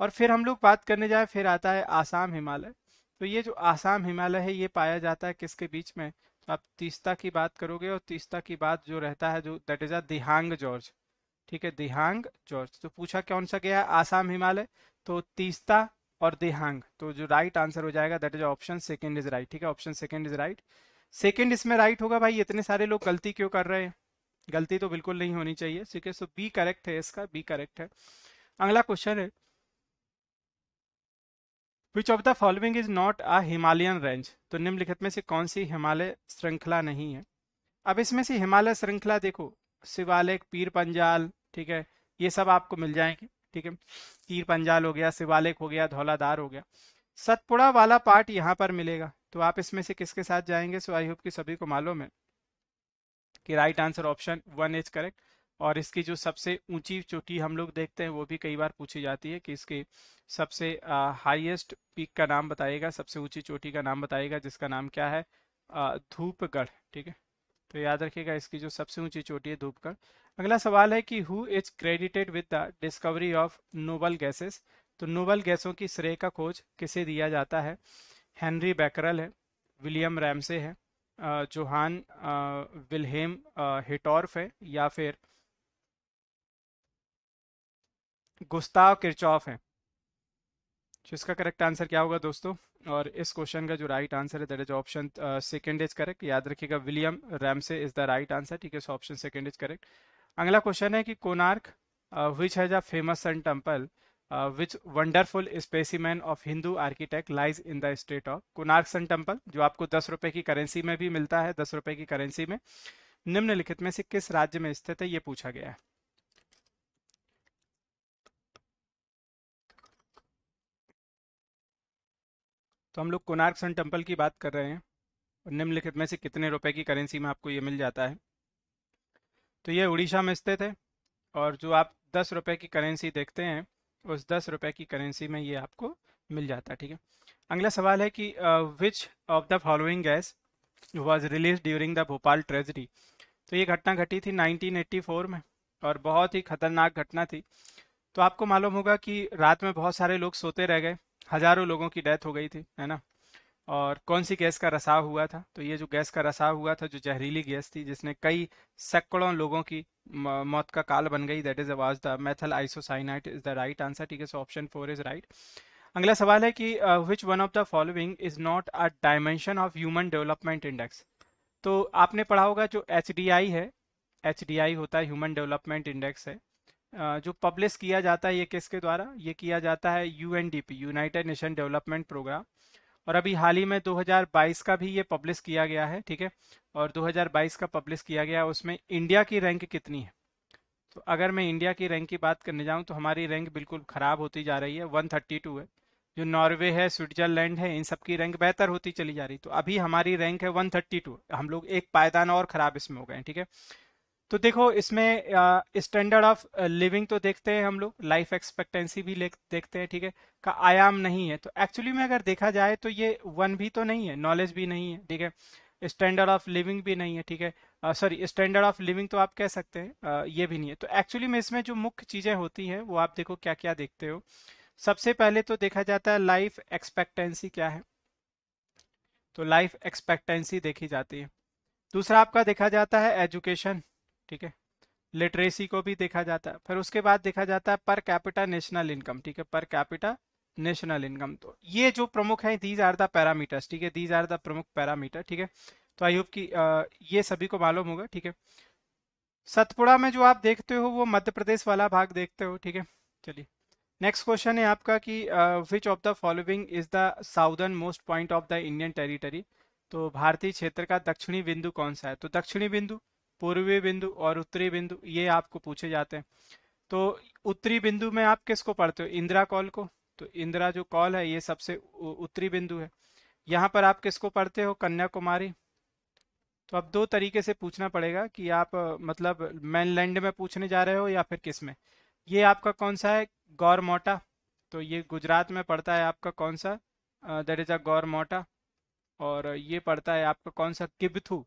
और फिर हम लोग बात करने जाए फिर आता है आसाम हिमालय तो ये जो आसाम हिमालय है ये पाया जाता है किसके बीच में तो आप तीस्ता की बात करोगे और तीस्ता की बात जो रहता है जो that is a Dihang gorge ठीक है दिहांग जॉर्ज तो पूछा कौन सा गया है आसाम हिमालय तो तीस्ता और दिहांग तो जो राइट आंसर हो जाएगा that is option second is right ठीक है option second is right second इसमें राइट होगा भाई इतने सारे लोग गलती क्यों कर रहे हैं गलती तो बिल्कुल नहीं होनी चाहिए ठीक है सो बी करेक्ट है इसका बी करेक्ट है अगला क्वेश्चन है which of the following is not a Himalayan range तो निम्नलिखित में से कौन सी हिमालय श्रृंखला नहीं है अब इसमें से हिमालय श्रृंखला देखो शिवालिक पीर पंजाल ठीक है ये सब आपको मिल जाएंगे ठीक है पीर पंजाल हो गया शिवालिक हो गया धौलाधार हो गया सतपुड़ा वाला पार्ट यहाँ पर मिलेगा तो आप इसमें से किसके साथ जाएंगे सो आई होप कि सभी को मालूम है कि right answer option one is correct और इसकी जो सबसे ऊंची चोटी हम लोग देखते हैं वो भी कई बार पूछी जाती है कि इसके सबसे हाईएस्ट पीक का नाम बताएगा सबसे ऊंची चोटी का नाम बताएगा जिसका नाम क्या है धूपगढ़ ठीक है तो याद रखिएगा इसकी जो सबसे ऊंची चोटी है धूपगढ़ अगला सवाल है कि who is credited with the discovery of noble gases तो नोबल गैसों की श्रेय का खोज किसे दिया जाता है हेनरी बैकरल है विलियम रैमसे है जोहान विलहेम हिटॉर्फ है या फिर गुस्ताव किरचॉफ है इसका करेक्ट आंसर क्या होगा दोस्तों और इस क्वेश्चन का जो राइट आंसर है that is option second is correct याद रखिएगा William Ramsay is the right answer ठीक है so option second is correct अगला क्वेश्चन है कि Konark which has a famous sun temple Uh, which wonderful specimen of Hindu architect lies in the state of Konark Sun Temple जो आपको दस रुपए की करेंसी में भी मिलता है दस रुपए की करेंसी में निम्नलिखित में से किस राज्य में स्थित है ये पूछा गया है तो हम लोग कोनार्क सन टेम्पल की बात कर रहे हैं और निम्नलिखित में से कितने रुपए की करेंसी में आपको ये मिल जाता है तो ये उड़ीसा में स्थित है और जो आप दस रुपए की करेंसी देखते हैं उस दस रुपए की करेंसी में ये आपको मिल जाता है ठीक है अगला सवाल है कि which of the following gas was released during the Bhopal tragedy तो ये घटना घटी थी 1984 में और बहुत ही खतरनाक घटना थी तो आपको मालूम होगा कि रात में बहुत सारे लोग सोते रह गए हजारों लोगों की डेथ हो गई थी है ना और कौन सी गैस का रसाव हुआ था तो ये जो गैस का रसाव हुआ था जो जहरीली गैस थी जिसने कई सैकड़ों लोगों की मौत का काल बन गई दैट इज अवाज the methyl isocyanate is the right answer ठीक है so option four is right अगला सवाल है कि which one of the following is not a dimension of human development index तो आपने पढ़ा होगा जो एच है एच होता है ह्यूमन डेवलपमेंट इंडेक्स है uh, जो पब्लिश किया जाता है ये किसके द्वारा ये किया जाता है U united nation development programme और अभी हाल ही में 2022 का भी ये पब्लिश किया गया है ठीक है और 2022 का पब्लिश किया गया उसमें इंडिया की रैंक कितनी है तो अगर मैं इंडिया की रैंक की बात करने जाऊँ तो हमारी रैंक बिल्कुल ख़राब होती जा रही है 132 है जो नॉर्वे है स्विट्जरलैंड है इन सब की रैंक बेहतर होती चली जा रही तो अभी हमारी रैंक है 132 हम लोग एक पायदान और ख़राब इसमें हो गए ठीक है तो देखो इसमें स्टैंडर्ड ऑफ लिविंग तो देखते हैं हम लोग लाइफ एक्सपेक्टेंसी भी देखते हैं ठीक है का आयाम नहीं है तो एक्चुअली में अगर देखा जाए तो ये वन भी तो नहीं है नॉलेज भी नहीं है ठीक है स्टैंडर्ड ऑफ लिविंग भी नहीं है ठीक है सॉरी स्टैंडर्ड ऑफ लिविंग तो आप कह सकते हैं uh, ये भी नहीं है तो एक्चुअली में इसमें जो मुख्य चीजें होती हैं वो आप देखो क्या क्या देखते हो सबसे पहले तो देखा जाता है लाइफ एक्सपेक्टेंसी क्या है तो लाइफ एक्सपेक्टेंसी देखी जाती है दूसरा आपका देखा जाता है एजुकेशन ठीक है लिटरेसी को भी देखा जाता है फिर उसके बाद देखा जाता है पर कैपिटा नेशनल इनकम ठीक है पर कैपिटा नेशनल इनकम तो ये जो प्रमुख है दीज आर द पैरामीटर्स ठीक है दीज आर द प्रमुख पैरामीटर ठीक है तो आई होप कि ये सभी को मालूम होगा ठीक है सतपुड़ा में जो आप देखते हो वो मध्य प्रदेश वाला भाग देखते हो ठीक है चलिए नेक्स्ट क्वेश्चन है आपका कि which of the following is the southern most point of the Indian territory तो भारतीय क्षेत्र का दक्षिणी बिंदु कौन सा है तो दक्षिणी बिंदु पूर्वी बिंदु और उत्तरी बिंदु ये आपको पूछे जाते हैं तो उत्तरी बिंदु में आप किसको पढ़ते हो इंदिरा कॉल को तो इंदिरा जो कॉल है ये सबसे उत्तरी बिंदु है यहाँ पर आप किसको पढ़ते हो कन्याकुमारी तो अब दो तरीके से पूछना पड़ेगा कि आप मतलब मैनलैंड में पूछने जा रहे हो या फिर किस में ये आपका कौन सा है गौर मोटा तो ये गुजरात में पड़ता है आपका कौन सा दैट इज अ गौर मोटा और ये पड़ता है आपका कौन सा किबथू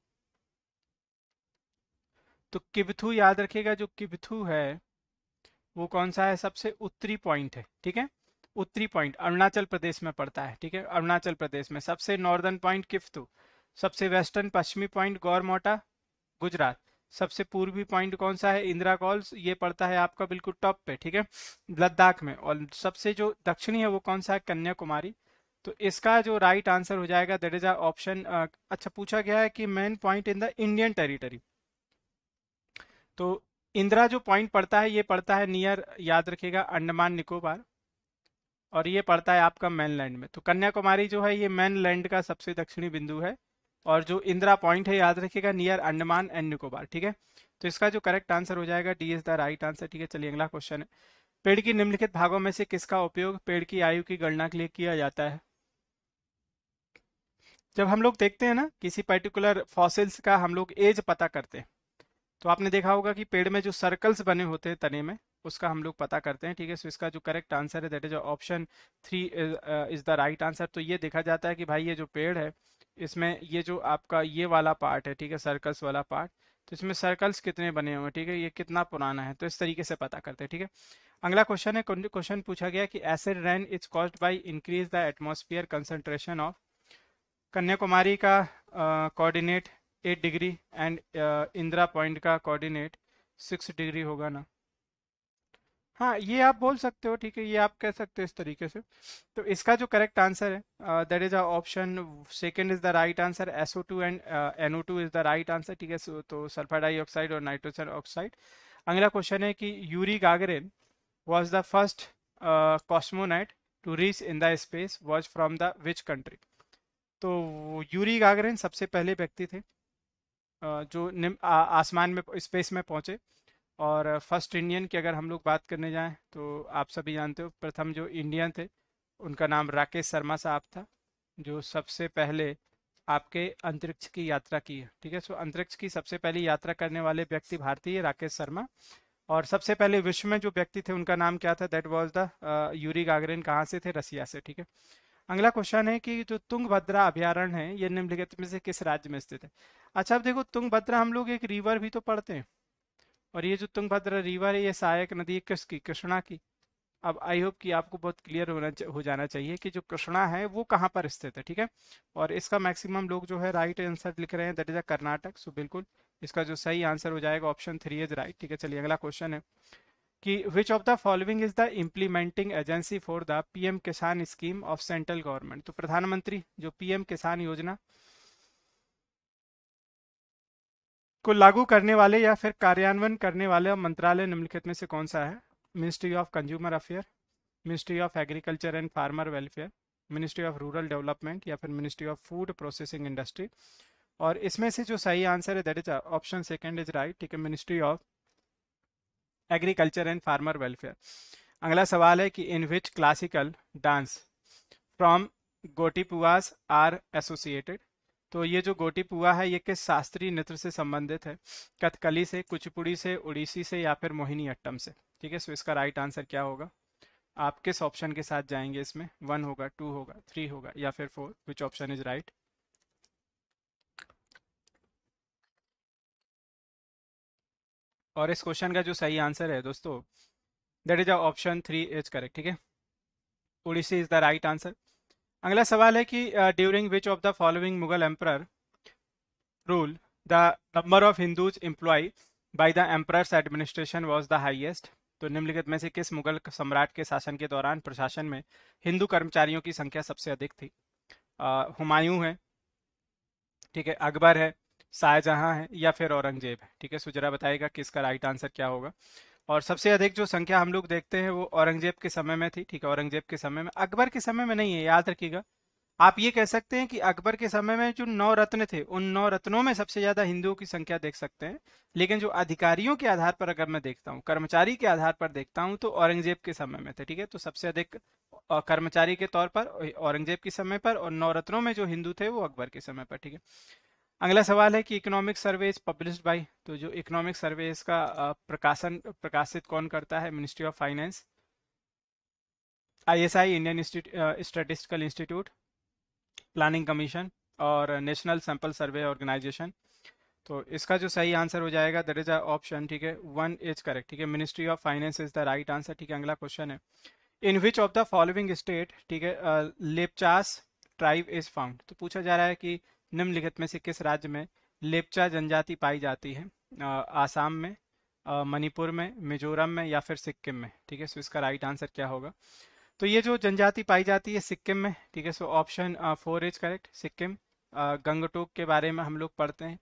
तो किबथू याद रखिएगा जो किबथू है वो कौन सा है सबसे उत्तरी पॉइंट है ठीक है उत्तरी पॉइंट अरुणाचल प्रदेश में पड़ता है ठीक है अरुणाचल प्रदेश में सबसे नॉर्दर्न पॉइंट किफ्तु सबसे वेस्टर्न पश्चिमी पॉइंट गौरमोटा गुजरात सबसे पूर्वी पॉइंट कौन सा है इंदिरा कॉल्स ये पड़ता है आपका बिल्कुल टॉप पे ठीक है लद्दाख में और सबसे जो दक्षिणी है वो कौन सा है कन्याकुमारी तो इसका जो राइट आंसर हो जाएगा दैट इज ऑप्शन अच्छा पूछा गया है कि main point in the Indian territory तो इंदिरा जो पॉइंट पड़ता है ये पड़ता है नियर याद रखिएगा अंडमान निकोबार और ये पड़ता है आपका मैनलैंड में तो कन्याकुमारी जो है ये मैनलैंड का सबसे दक्षिणी बिंदु है और जो इंदिरा पॉइंट है याद रखिएगा नियर अंडमान एंड निकोबार ठीक है तो इसका जो करेक्ट आंसर हो जाएगा D is the right answer ठीक है चलिए अगला क्वेश्चन है पेड़ की निम्नलिखित भागों में से किसका उपयोग पेड़ की आयु की गणना के लिए किया जाता है जब हम लोग देखते हैं ना किसी पर्टिकुलर फॉसिल्स का हम लोग एज पता करते हैं तो आपने देखा होगा कि पेड़ में जो सर्कल्स बने होते हैं तने में उसका हम लोग पता करते हैं ठीक है सो इसका जो करेक्ट आंसर है that is option three is the right answer तो ये देखा जाता है कि भाई ये जो पेड़ है इसमें ये जो आपका ये वाला पार्ट है ठीक है सर्कल्स वाला पार्ट तो इसमें सर्कल्स कितने बने हुए हैं ठीक है ये कितना पुराना है तो इस तरीके से पता करते हैं ठीक है अगला क्वेश्चन है क्वेश्चन पूछा गया कि acid rain is caused by increase the atmosphere concentration of Kanyakumari का coordinate uh, eight degree and Indira point का कोऑर्डिनेट सिक्स डिग्री होगा ना हाँ ये आप बोल सकते हो ठीक है ये आप कह सकते हो इस तरीके से तो इसका जो करेक्ट आंसर है that is a option second is the right answer SO two and NO two is the right answer ठीक है तो सल्फर डाइऑक्साइड और नाइट्रोजन ऑक्साइड अगला क्वेश्चन है कि Yuri Gagarin was the first cosmonaut to reach in the space was from the which country तो Yuri Gagarin सबसे पहले व्यक्ति थे जो निम आसमान में स्पेस में पहुँचे और फर्स्ट इंडियन की अगर हम लोग बात करने जाएं तो आप सभी जानते हो प्रथम जो इंडियन थे उनका नाम राकेश शर्मा साहब था जो सबसे पहले आपके अंतरिक्ष की यात्रा की है ठीक है सो अंतरिक्ष की सबसे पहली यात्रा करने वाले व्यक्ति भारतीय राकेश शर्मा और सबसे पहले विश्व में जो व्यक्ति थे उनका नाम क्या था that was the Yuri Gagarin कहाँ से थे रसिया से ठीक है अगला क्वेश्चन है कि जो तुंग भद्रा अभ्यारण्य है ये निम्नलिखित में से किस राज्य में स्थित है अच्छा अब देखो तुंग भद्रा हम लोग एक रिवर भी तो पढ़ते हैं और ये जो तुंग भद्रा रिवर है ये सहायक नदी किसकी कृष्णा की अब आई होप कि आपको बहुत क्लियर होना हो जाना चाहिए कि जो कृष्णा है वो कहाँ पर स्थित है ठीक है और इसका मैक्सिमम लोग जो है राइट आंसर लिख रहे हैं that is a Karnataka so बिल्कुल इसका जो सही आंसर हो जाएगा ऑप्शन थ्री इज राइट ठीक है चलिए अगला क्वेश्चन है कि which of the following is the implementing agency for the PM Kisan scheme of central government तो प्रधानमंत्री जो पीएम किसान योजना को लागू करने वाले या फिर कार्यान्वयन करने वाले मंत्रालय निम्नलिखित में से कौन सा है ministry of consumer affair ministry of agriculture and farmer welfare ministry of rural development या फिर ministry of food processing industry और इसमें से जो सही आंसर है that is option second is right ठीक है ministry of agriculture and farmer welfare अगला सवाल है कि in which classical dance from Gotipuas are associated तो ये जो गोटीपुआ है ये किस शास्त्रीय नृत्य से संबंधित है कथकली से कुचिपुड़ी से उड़ीसी से या फिर मोहिनी अट्टम से ठीक है सो इसका राइट आंसर क्या होगा आप किस ऑप्शन के साथ जाएंगे इसमें वन होगा टू होगा थ्री होगा या फिर four which option is right और इस क्वेश्चन का जो सही आंसर है दोस्तों that is option three is correct ठीक है Odissi is the right answer अगला सवाल है कि during which of the following Mughal emperor rule the number of Hindus employ by the emperors administration was the highest तो निम्नलिखित में से किस मुगल सम्राट के शासन के दौरान प्रशासन में हिंदू कर्मचारियों की संख्या सबसे अधिक थी uh, हुमायूं है ठीक है अकबर है शाहजहां है या फिर औरंगजेब है ठीक है सुजरा बताएगा कि इसका राइट आंसर क्या होगा और सबसे अधिक जो संख्या हम लोग देखते हैं वो औरंगजेब के समय में थी ठीक है औरंगजेब के समय में अकबर के समय में नहीं है याद रखिएगा आप ये कह सकते हैं कि अकबर के समय में जो नौ रत्न थे उन नौ रत्नों में सबसे ज्यादा हिंदुओं की संख्या देख सकते हैं लेकिन जो अधिकारियों के आधार पर अगर मैं देखता हूँ कर्मचारी के आधार पर देखता हूँ तो औरंगजेब के समय में थे ठीक है तो सबसे अधिक कर्मचारी के तौर पर औरंगजेब के समय पर और नौ रत्नों में जो हिंदू थे वो अकबर के समय पर ठीक है अगला सवाल है कि economic survey is publish by तो जो इकोनॉमिक सर्वे का प्रकाशन प्रकाशित कौन करता है ministry of finance ISI Indian statistical institute planning commission और नेशनल सैंपल सर्वे ऑर्गेनाइजेशन तो इसका जो सही आंसर हो जाएगा दर इज ऑप्शन ठीक है वन इज करेक्ट ठीक है ministry of finance is the right answer ठीक है अगला क्वेश्चन है in which of the following state ठीक है लेपचास ट्राइब इज फाउंड तो पूछा जा रहा है कि निम्नलिखित में से किस राज्य में लेपचा जनजाति पाई जाती है आसाम में मणिपुर में मिजोरम में या फिर सिक्किम में ठीक है सो इसका राइट आंसर क्या होगा तो ये जो जनजाति पाई जाती है सिक्किम में ठीक है so option four is correct Sikkim Gangtok के बारे में हम लोग पढ़ते हैं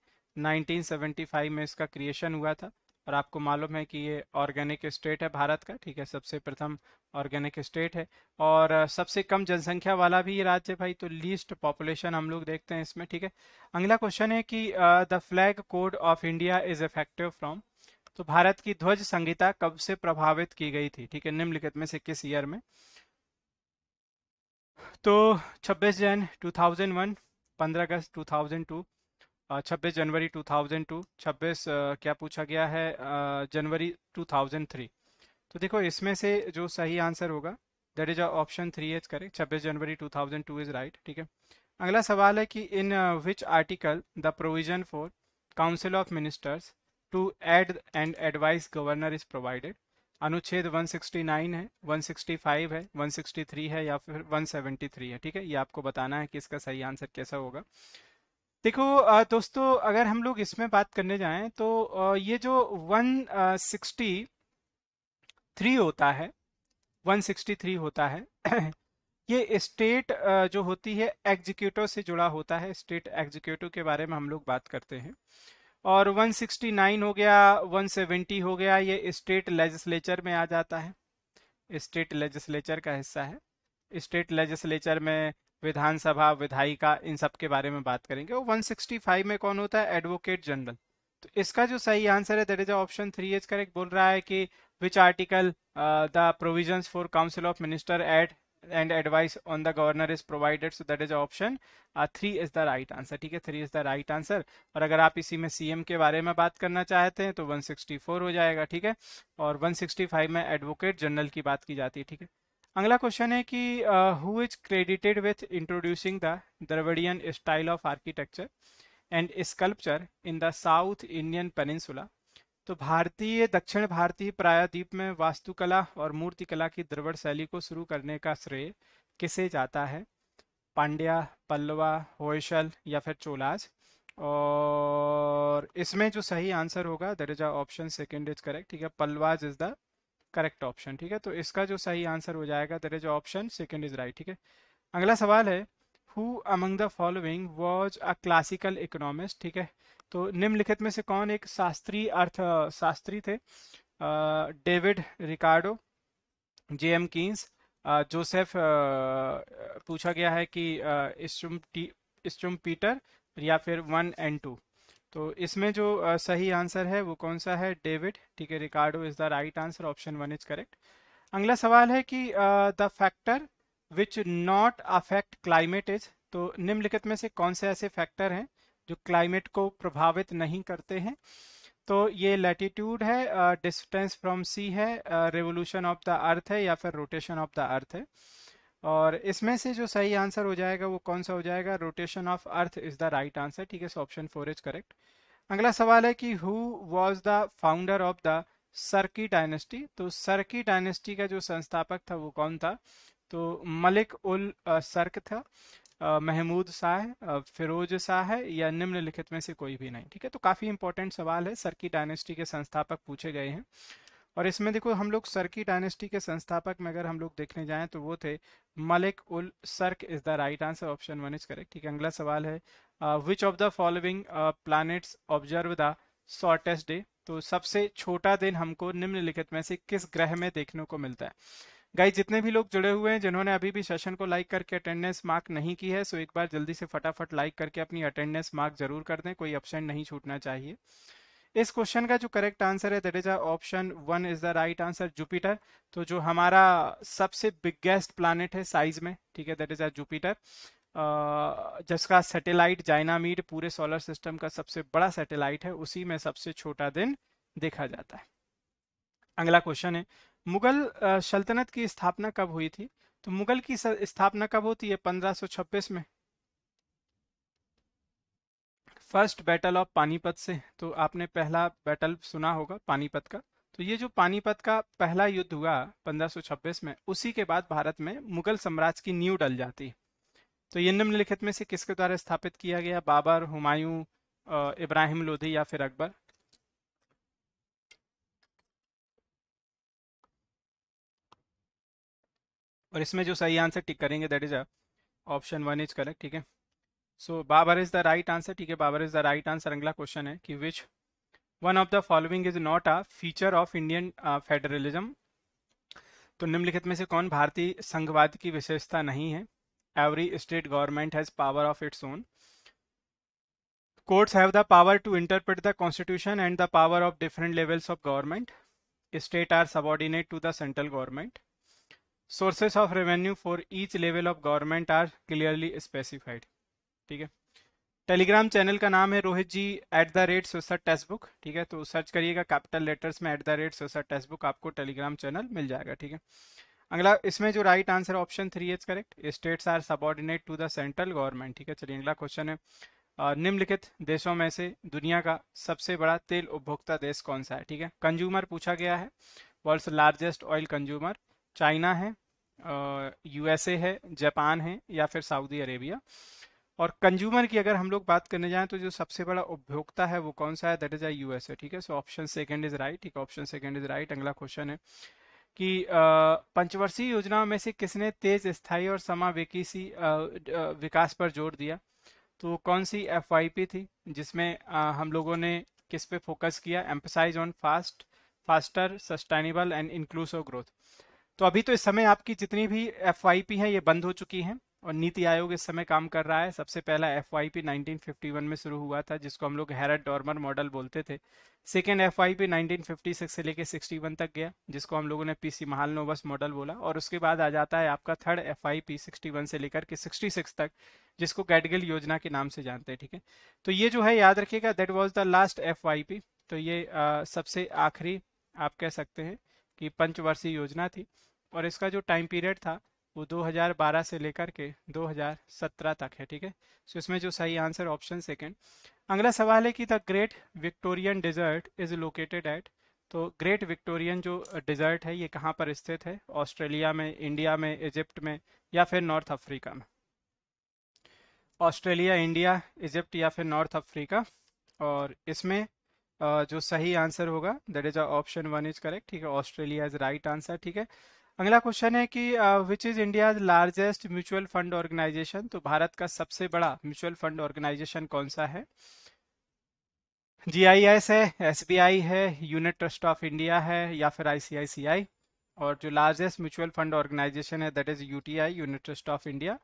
1975 में इसका क्रिएशन हुआ था और आपको मालूम है कि ये ऑर्गेनिक स्टेट है भारत का ठीक है सबसे प्रथम ऑर्गेनिक स्टेट है और सबसे कम जनसंख्या वाला भी ये राज्य भाई तो लीस्ट पॉपुलेशन हम लोग देखते हैं इसमें ठीक है अगला क्वेश्चन है कि the flag code of India is effective from तो भारत की ध्वज संहिता कब से प्रभावित की गई थी ठीक है निम्नलिखित में से किस ईयर में तो 26 जन 2001 15 अगस्त 2002 छब्बीस जनवरी 2002 26 क्या पूछा गया है जनवरी 2003 तो देखो इसमें से जो सही आंसर होगा that is option three is correct छब्बीस जनवरी 2002 इज राइट ठीक है अगला सवाल है कि in which article the provision for council of ministers to aid and advise governor is provided अनुच्छेद 169 है 165 है 163 है या फिर 173 है ठीक है ये आपको बताना है कि इसका सही आंसर कैसा होगा देखो दोस्तों अगर हम लोग इसमें बात करने जाएं तो ये जो 163 होता है 163 होता है ये स्टेट जो होती है एग्जीक्यूटिव से जुड़ा होता है स्टेट एग्जीक्यूटिव के बारे में हम लोग बात करते हैं और 169 हो गया 170 हो गया ये स्टेट लेजिस्लेचर में आ जाता है स्टेट लेजिस्लेचर का हिस्सा है स्टेट लेजिस्लेचर में विधानसभा विधायिका इन सब के बारे में बात करेंगे और 165 में कौन होता है एडवोकेट जनरल तो इसका जो सही आंसर है that is option three is correct बोल रहा है कि which article the provision for council of minister aid and advise on the governor is provided so that is option three is the right answer ठीक है three is the right answer और अगर आप इसी में सीएम के बारे में बात करना चाहते हैं तो 164 हो जाएगा ठीक है और 165 में एडवोकेट जनरल की बात की जाती है ठीक है अगला क्वेश्चन है कि who is credited with introducing the Dravidian style of architecture and sculpture in the south Indian peninsula तो भारतीय दक्षिण भारतीय प्रायद्वीप में वास्तुकला और मूर्तिकला की द्रविड़ शैली को शुरू करने का श्रेय किसे जाता है पांड्या पल्लवा होयशल या फिर चोलाज और इसमें जो सही आंसर होगा that is option second is correct ठीक है Pallavas is the correct option ठीक है तो इसका जो सही आंसर हो जाएगा that is option second is right ठीक है अगला सवाल है who among the following was a classical economist ठीक है तो निम्नलिखित में से कौन एक शास्त्रीय अर्थशास्त्री थे David Ricardo J M Keynes Joseph पूछा गया है कि इस्टुम पीटर या फिर वन एंड टू तो इसमें जो सही आंसर है वो कौन सा है डेविड ठीक है Ricardo is the right answer option one is correct अगला सवाल है कि the factor which not affect climate is तो निम्नलिखित में से कौन से ऐसे फैक्टर हैं जो क्लाइमेट को प्रभावित नहीं करते हैं तो ये लैटिट्यूड है डिस्टेंस फ्रॉम सी है रेवोल्यूशन ऑफ द अर्थ है या फिर रोटेशन ऑफ द अर्थ है और इसमें से जो सही आंसर हो जाएगा वो कौन सा हो जाएगा rotation of earth is the right answer ठीक है so option four is correct अगला सवाल है कि who was the founder of the Sharqi dynasty तो सरकी डायनेस्टी का जो संस्थापक था वो कौन था तो मलिक उल सर्क था महमूद शाह फिरोज शाह या निम्नलिखित में से कोई भी नहीं ठीक है तो काफ़ी इंपॉर्टेंट सवाल है सरकी डायनेस्टी के संस्थापक पूछे गए हैं और इसमें देखो हम लोग सर्की डायनेस्टी के संस्थापक में अगर हम लोग देखने जाएं तो वो थे Malik ul Sharq is the right answer option one is correct ठीक है अगला सवाल है which of the following planets observe the shortest day तो सबसे छोटा दिन हमको निम्नलिखित में से किस ग्रह में देखने को मिलता है गाइज जितने भी लोग जुड़े हुए हैं जिन्होंने अभी भी सेशन को लाइक करके अटेंडेंस मार्क नहीं की है सो एक बार जल्दी से फटाफट लाइक करके अपनी अटेंडेंस मार्क जरूर कर दें कोई ऑप्शन नहीं छूटना चाहिए इस क्वेश्चन का जो करेक्ट आंसर है that is option one is the right answer Jupiter तो जो हमारा सबसे बिगेस्ट प्लानट है साइज में ठीक है दैट इज आर जुपिटर जिसका सैटेलाइट जाइनामीड पूरे सोलर सिस्टम का सबसे बड़ा सैटेलाइट है उसी में सबसे छोटा दिन देखा जाता है अगला क्वेश्चन है मुगल सल्तनत की स्थापना कब हुई थी तो मुगल की स्थापना कब होती है 1526 में फर्स्ट बैटल ऑफ पानीपत से तो आपने पहला बैटल सुना होगा पानीपत का तो ये जो पानीपत का पहला युद्ध हुआ 1526 में उसी के बाद भारत में मुगल साम्राज्य की नींव डल जाती तो ये निम्नलिखित में से किसके द्वारा स्थापित किया गया बाबर हुमायूं इब्राहिम लोधी या फिर अकबर और इसमें जो सही आंसर टिक करेंगे that is option one is correct ठीक है so Babur is the right answer ठीक है Babur is the right answer अगला क्वेश्चन है कि which one of the following is not a feature of Indian federalism तो निम्नलिखित में से कौन भारतीय संघवाद की विशेषता नहीं है every state government has power of its own courts have the power to interpret the constitution and the power of different levels of government state are subordinate to the central government sources of revenue for each level of government are clearly specified ठीक है Telegram channel का नाम है Rohit ji at the rate सोसा textbook ठीक है तो search करिएगा कैपिटल लेटर्स में एट द रेट सोसा टेक्स्ट बुक आपको टेलीग्राम चैनल मिल जाएगा ठीक है अगला इसमें जो right answer option three is correct states are subordinate to the central government ठीक है चलिए अगला क्वेश्चन है निम्नलिखित देशों में से दुनिया का सबसे बड़ा तेल उपभोक्ता देश कौन सा है ठीक है कंज्यूमर पूछा गया है world largest oil consumer China है यूएसए है जापान है या फिर सऊदी अरेबिया और कंज्यूमर की अगर हम लोग बात करने जाएं तो जो सबसे बड़ा उपभोक्ता है वो कौन सा है दैट इज आई यू है ठीक है so option second is right ठीक है ऑप्शन सेकंड इज राइट अगला क्वेश्चन है कि पंचवर्षीय योजनाओं में से किसने तेज स्थायी और समावेकी सी विकास पर जोर दिया तो कौन सी एफ थी जिसमें हम लोगों ने किस पे फोकस किया emphasise on fast faster sustainable and inclusive growth तो अभी तो इस समय आपकी जितनी भी एफ है ये बंद हो चुकी हैं और नीति आयोग इस समय काम कर रहा है सबसे पहला एफ आई पी नाइनटीन में शुरू हुआ था जिसको हम लोग हैरट डॉर्मर मॉडल बोलते थे second F Y P nineteen से लेकर 61 तक गया जिसको हम लोगों ने पी सी महालनोबस मॉडल बोला और उसके बाद आ जाता है आपका third F Y P sixty से लेकर के 66 तक जिसको कैटगिल योजना के नाम से जानते हैं ठीक है तो ये जो है याद रखिएगा that was the last F P तो ये आ, सबसे आखिरी आप कह सकते हैं कि पंचवर्षीय योजना थी और इसका जो टाइम पीरियड था वो 2012 से लेकर के 2017 तक है ठीक है सो इसमें जो सही आंसर ऑप्शन सेकेंड अगला सवाल है कि the great Victorian desert is located at तो ग्रेट विक्टोरियन जो डिजर्ट है ये कहाँ पर स्थित है ऑस्ट्रेलिया में इंडिया में इजिप्ट में या फिर नॉर्थ अफ्रीका में ऑस्ट्रेलिया इंडिया इजिप्ट या फिर नॉर्थ अफ्रीका और इसमें जो सही आंसर होगा that is option one is correct ठीक है ऑस्ट्रेलिया इज राइट आंसर ठीक है अगला क्वेश्चन है कि which is India largest mutual fund organisation तो भारत का सबसे बड़ा म्यूचुअल फंड ऑर्गेनाइजेशन कौन सा है जी आई एस है एस बी आई है यूनिट ट्रस्ट ऑफ इंडिया है या फिर आई और जो लार्जेस्ट म्यूचुअल फंड ऑर्गेनाइजेशन है that is U T I unit trust of India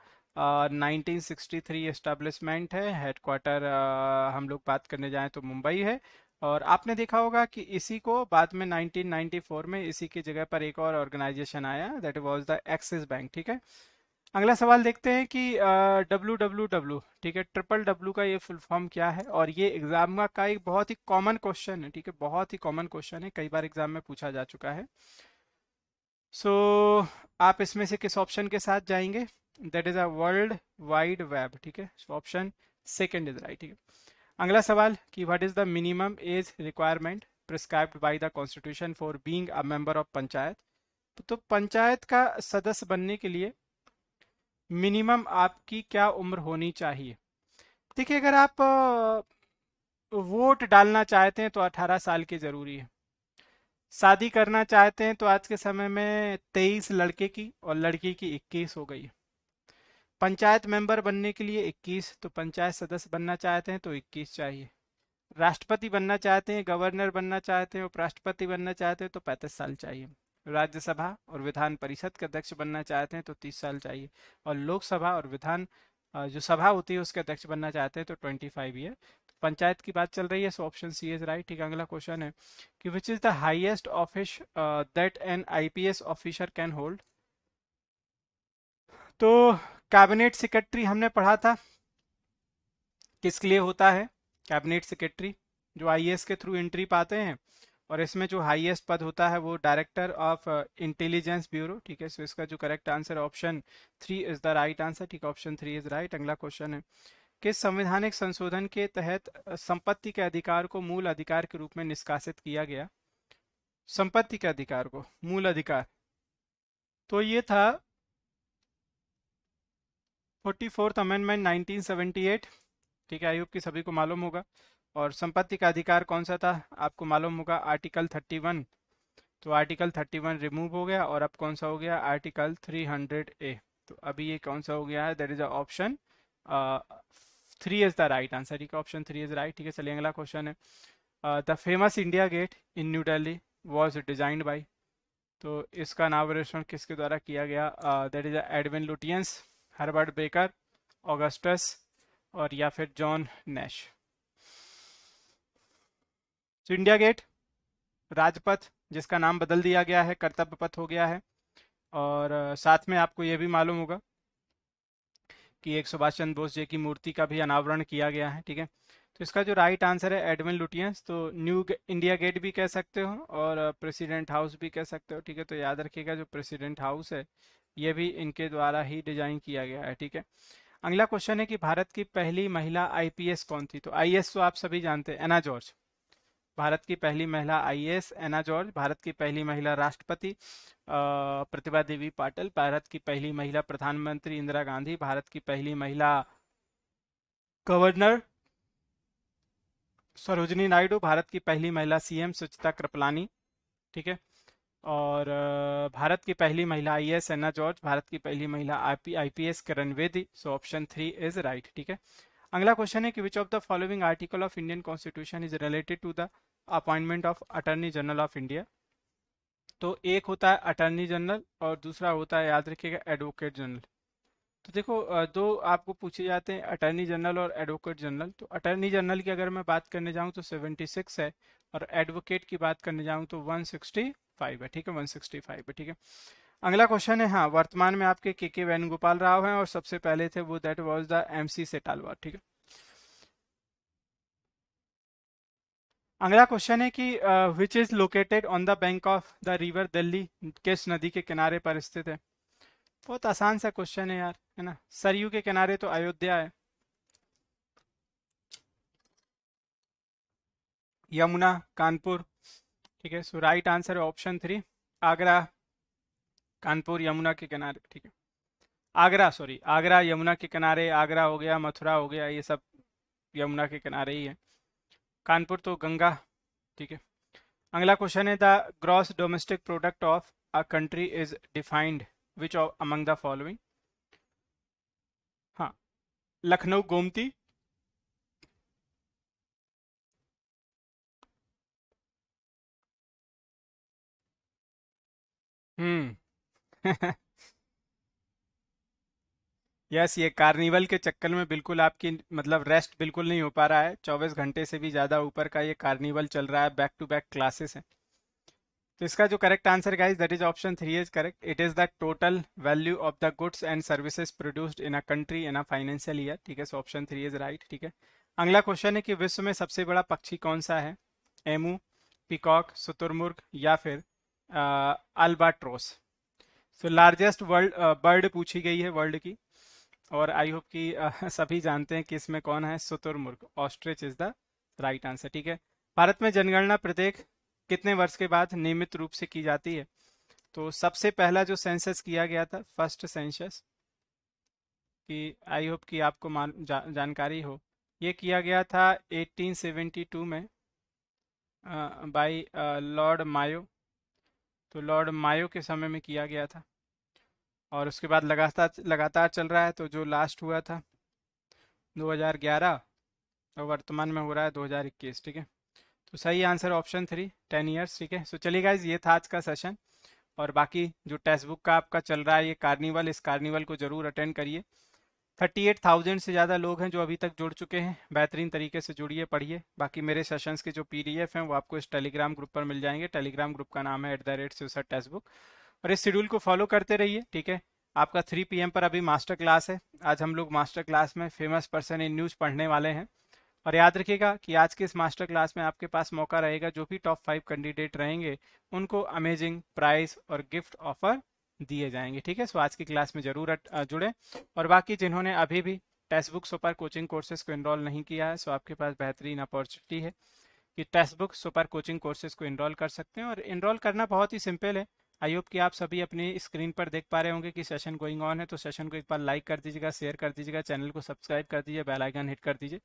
nineteen sixty three establishment है हेडक्वार्टर uh, हम लोग बात करने जाएं तो मुंबई है और आपने देखा होगा कि इसी को बाद में 1994 में इसी की जगह पर एक और ऑर्गेनाइजेशन आया that was the Axis bank ठीक है अगला सवाल देखते हैं कि डब्ल्यू डब्ल्यू डब्ल्यू ठीक है ट्रिपल डब्ल्यू का ये फुल फॉर्म क्या है और ये एग्जाम का एक बहुत ही कॉमन क्वेश्चन है ठीक है बहुत ही कॉमन क्वेश्चन है कई बार एग्जाम में पूछा जा चुका है सो so, आप इसमें से किस ऑप्शन के साथ जाएंगे that is a world wide web ठीक है ऑप्शन सेकेंड इज राइट ठीक है अगला सवाल कि what is the minimum age requirement prescribed by the constitution for being a member of panchayat तो पंचायत का सदस्य बनने के लिए मिनिमम आपकी क्या उम्र होनी चाहिए देखिए अगर आप वोट डालना चाहते हैं तो 18 साल की ज़रूरी है शादी करना चाहते हैं तो आज के समय में 23 लड़के की और लड़की की 21 हो गई है पंचायत मेंबर बनने के लिए 21 तो पंचायत सदस्य बनना चाहते हैं तो 21 चाहिए राष्ट्रपति बनना चाहते हैं गवर्नर बनना चाहते हैं उपराष्ट्रपति बनना चाहते हैं तो 35 साल चाहिए राज्यसभा और विधान परिषद के अध्यक्ष बनना चाहते हैं तो 30 साल चाहिए और लोकसभा और विधान जो सभा होती है उसके अध्यक्ष बनना चाहते हैं तो ट्वेंटी फाइव ईयर पंचायत की बात चल रही है so option C is right ठीक है अगला क्वेश्चन है कि which is the highest office that an IPS officer can hold तो कैबिनेट सेक्रेटरी हमने पढ़ा था किसके लिए होता है कैबिनेट सेक्रेटरी जो आईएएस के थ्रू एंट्री पाते हैं और इसमें जो हाईएस्ट पद होता है वो डायरेक्टर ऑफ इंटेलिजेंस ब्यूरो ठीक है सो इसका जो correct answer option three is the right answer ठीक है ऑप्शन थ्री इज राइट अगला क्वेश्चन है किस संवैधानिक संशोधन के तहत uh, संपत्ति के अधिकार को मूल अधिकार के रूप में निष्कासित किया गया संपत्ति के अधिकार को मूल अधिकार तो ये था forty fourth amendment nineteen seventy eight ठीक है आयोग की सभी को मालूम होगा और संपत्ति का अधिकार कौन सा था आपको मालूम होगा आर्टिकल थर्टी वन तो आर्टिकल थर्टी वन रिमूव हो गया और अब कौन सा हो गया आर्टिकल थ्री हंड्रेड ए तो अभी ये कौन सा हो गया है that is option three is the right answer ठीक है ऑप्शन थ्री इज राइट ठीक है चलिए अगला क्वेश्चन है the famous India Gate in New Delhi was designed by तो इसका नाम किसके द्वारा किया गया that is Edwin Lutyens Herbert Baker Augustus और या फिर जॉन नेश तो इंडिया गेट राजपथ जिसका नाम बदल दिया गया है कर्तव्य पथ हो गया है और साथ में आपको यह भी मालूम होगा कि एक सुभाष चंद्र बोस जी की मूर्ति का भी अनावरण किया गया है ठीक है तो इसका जो राइट आंसर है एडमिन लुटियंस तो न्यू इंडिया गेट भी कह सकते हो और प्रेसिडेंट हाउस भी कह सकते हो ठीक है तो याद रखिएगा जो प्रेसिडेंट हाउस है ये भी इनके द्वारा ही डिजाइन किया गया है ठीक है अगला क्वेश्चन है कि भारत की पहली महिला आईपीएस कौन थी तो आईएएस तो आप सभी जानते हैं एना जॉर्ज भारत की पहली महिला आईएएस एना जॉर्ज भारत की पहली महिला राष्ट्रपति प्रतिभा देवी पाटिल भारत की पहली महिला प्रधानमंत्री इंदिरा गांधी भारत की पहली महिला गवर्नर सरोजनी नायडू भारत की पहली महिला सीएम सुचिता कृपलानी ठीक है और भारत की पहली महिला आई एस एना जॉर्ज भारत की पहली महिला I P S Kiran Bedi so option three is right ठीक है अगला क्वेश्चन है कि which of the following article of Indian constitution is related to the appointment of attorney general of India तो एक होता है अटर्नी जनरल और दूसरा होता है याद रखिएगा एडवोकेट जनरल तो देखो दो आपको पूछे जाते हैं अटर्नी जनरल और एडवोकेट जनरल तो अटर्नी जनरल की अगर मैं बात करने जाऊँ तो 76 है और एडवोकेट की बात करने जाऊँ तो सिक्सटी फाइव है ठीक है वन सिक्सटी फाइव है ठीक है अगला क्वेश्चन है हाँ वर्तमान में आपके के के वेणुगोपाल राव हैं और सबसे पहले थे वो that was the M C Setalvad ठीक है अगला क्वेश्चन है कि which is located on the bank of the river Delhi किस नदी के किनारे पर स्थित है बहुत आसान सा क्वेश्चन है यार है ना सरयू के किनारे तो अयोध्या है यमुना कानपुर ठीक है सो राइट आंसर है ऑप्शन थ्री आगरा कानपुर यमुना के किनारे ठीक है आगरा सॉरी आगरा यमुना के किनारे आगरा हो गया मथुरा हो गया ये सब यमुना के किनारे ही है कानपुर तो गंगा ठीक है अगला क्वेश्चन है the gross domestic product of a country is defined which of among the following हाँ लखनऊ गोमती हम्म यस, ये कार्निवल के चक्कर में बिल्कुल आपकी मतलब रेस्ट बिल्कुल नहीं हो पा रहा है। चौबीस घंटे से भी ज़्यादा ऊपर का ये कार्निवल चल रहा है, बैक टू बैक क्लासेस हैं। तो इसका जो correct answer guys that is option three is correct it is the total value of the goods and services produced in a country in a financial year ठीक है so option three is right ठीक है अगला question है कि विश्व में सबसे बड़ा पक्षी कौन सा है एमू पिकॉक सुतुरमुर्ग या फिर albatross so largest world bird पूछी गई है वर्ल्ड की और आई होप कि uh, सभी जानते हैं कि इसमें कौन है सुतुरमुर्ग ostrich is the right answer ठीक है भारत में जनगणना प्रत्येक कितने वर्ष के बाद नियमित रूप से की जाती है तो सबसे पहला जो सेंसस किया गया था फर्स्ट सेंसस कि आई होप कि आपको जा, जानकारी हो ये किया गया था 1872 में बाय लॉर्ड मायो तो लॉर्ड मायो के समय में किया गया था और उसके बाद लगातार लगातार चल रहा है तो जो लास्ट हुआ था 2011 और वर्तमान में हो रहा है 2021 ठीक है तो सही answer option three ten years ठीक है सो चलिए गाइज ये था आज का सेशन और बाकी जो टेक्स्ट बुक का आपका चल रहा है ये कार्निवल इस कार्निवल को जरूर अटेंड करिए 38,000 से ज़्यादा लोग हैं जो अभी तक जुड़ चुके हैं बेहतरीन तरीके से जुड़िए पढ़िए बाकी मेरे सेशंस के जो पी हैं वो आपको इस टेलीग्राम ग्रुप पर मिल जाएंगे टेलीग्राम ग्रुप का नाम है एट द रेट स्यूसर टेक्स्ट बुक और इस शेड्यूल को फॉलो करते रहिए ठीक है आपका 3 पीएम पर अभी मास्टर क्लास है आज हम लोग मास्टर क्लास में फेमस पर्सन इन न्यूज़ पढ़ने वाले हैं और याद रखिएगा कि आज के इस मास्टर क्लास में आपके पास मौका रहेगा जो भी टॉप फाइव कैंडिडेट रहेंगे उनको अमेजिंग प्राइज और गिफ्ट ऑफर दिए जाएंगे ठीक है सो आज की क्लास में जरूर जुड़े और बाकी जिन्होंने अभी भी textbook super coaching courses को इनरोल नहीं किया है सो आपके पास बेहतरीन अपॉर्चुनिटी है कि textbook super coaching courses को इनरोल कर सकते हैं और इनरोल करना बहुत ही सिंपल है आई होप कि आप सभी अपनी स्क्रीन पर देख पा रहे होंगे कि सेशन गोइंग ऑन है तो सेशन को एक बार लाइक कर दीजिएगा शेयर कर दीजिएगा चैनल को सब्सक्राइब कर दीजिए बेल आइकन हिट कर दीजिए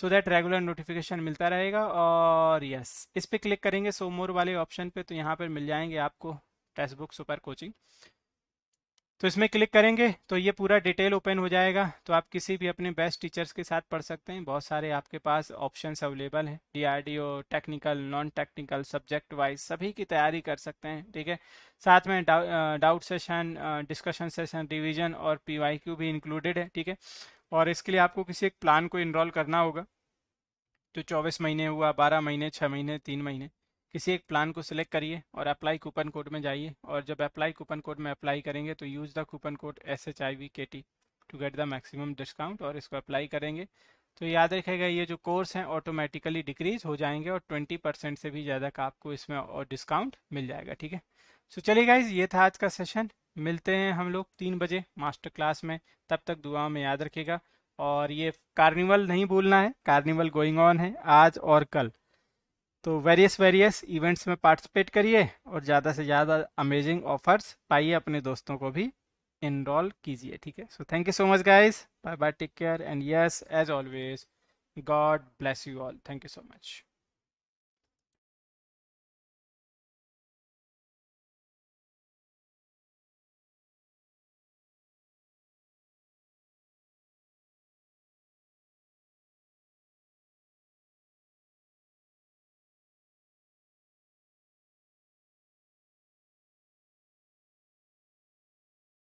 सो दैट रेगुलर नोटिफिकेशन मिलता रहेगा और यस yes, इस पर क्लिक करेंगे सो मोर वाले ऑप्शन पे तो यहाँ पर मिल जाएंगे आपको टेस्ट बुक सुपर कोचिंग तो इसमें क्लिक करेंगे तो ये पूरा डिटेल ओपन हो जाएगा तो आप किसी भी अपने बेस्ट टीचर्स के साथ पढ़ सकते हैं बहुत सारे आपके पास ऑप्शंस अवेलेबल हैं DRDO technical non technical subject wise सभी की तैयारी कर सकते हैं ठीक है साथ में doubt session discussion session revision और पी भी इंक्लूडेड है ठीक है और इसके लिए आपको किसी एक प्लान को इनरोल करना होगा तो चौबीस महीने हुआ बारह महीने छः महीने तीन महीने किसी एक प्लान को सिलेक्ट करिए और अप्लाई कूपन कोड में जाइए और जब अप्लाई कूपन कोड में अप्लाई करेंगे तो use the coupon code S H I V K T to get the maximum discount और इसको अप्लाई करेंगे तो याद रखेगा ये जो कोर्स हैं ऑटोमेटिकली डिक्रीज हो जाएंगे और 20 परसेंट से भी ज़्यादा का आपको इसमें और डिस्काउंट मिल जाएगा ठीक है सो चलिए गाइज ये था आज का सेशन मिलते हैं हम लोग तीन बजे मास्टर क्लास में तब तक दुआ में याद रखेगा और ये कार्निवल नहीं भूलना है कार्निवल गोइंग ऑन है आज और कल तो वेरियस वेरियस इवेंट्स में पार्टिसिपेट करिए और ज़्यादा से ज़्यादा अमेजिंग ऑफर्स पाइए अपने दोस्तों को भी इनरोल कीजिए ठीक है so thank you so much guys bye bye take care and yes as always God bless you all thank you so much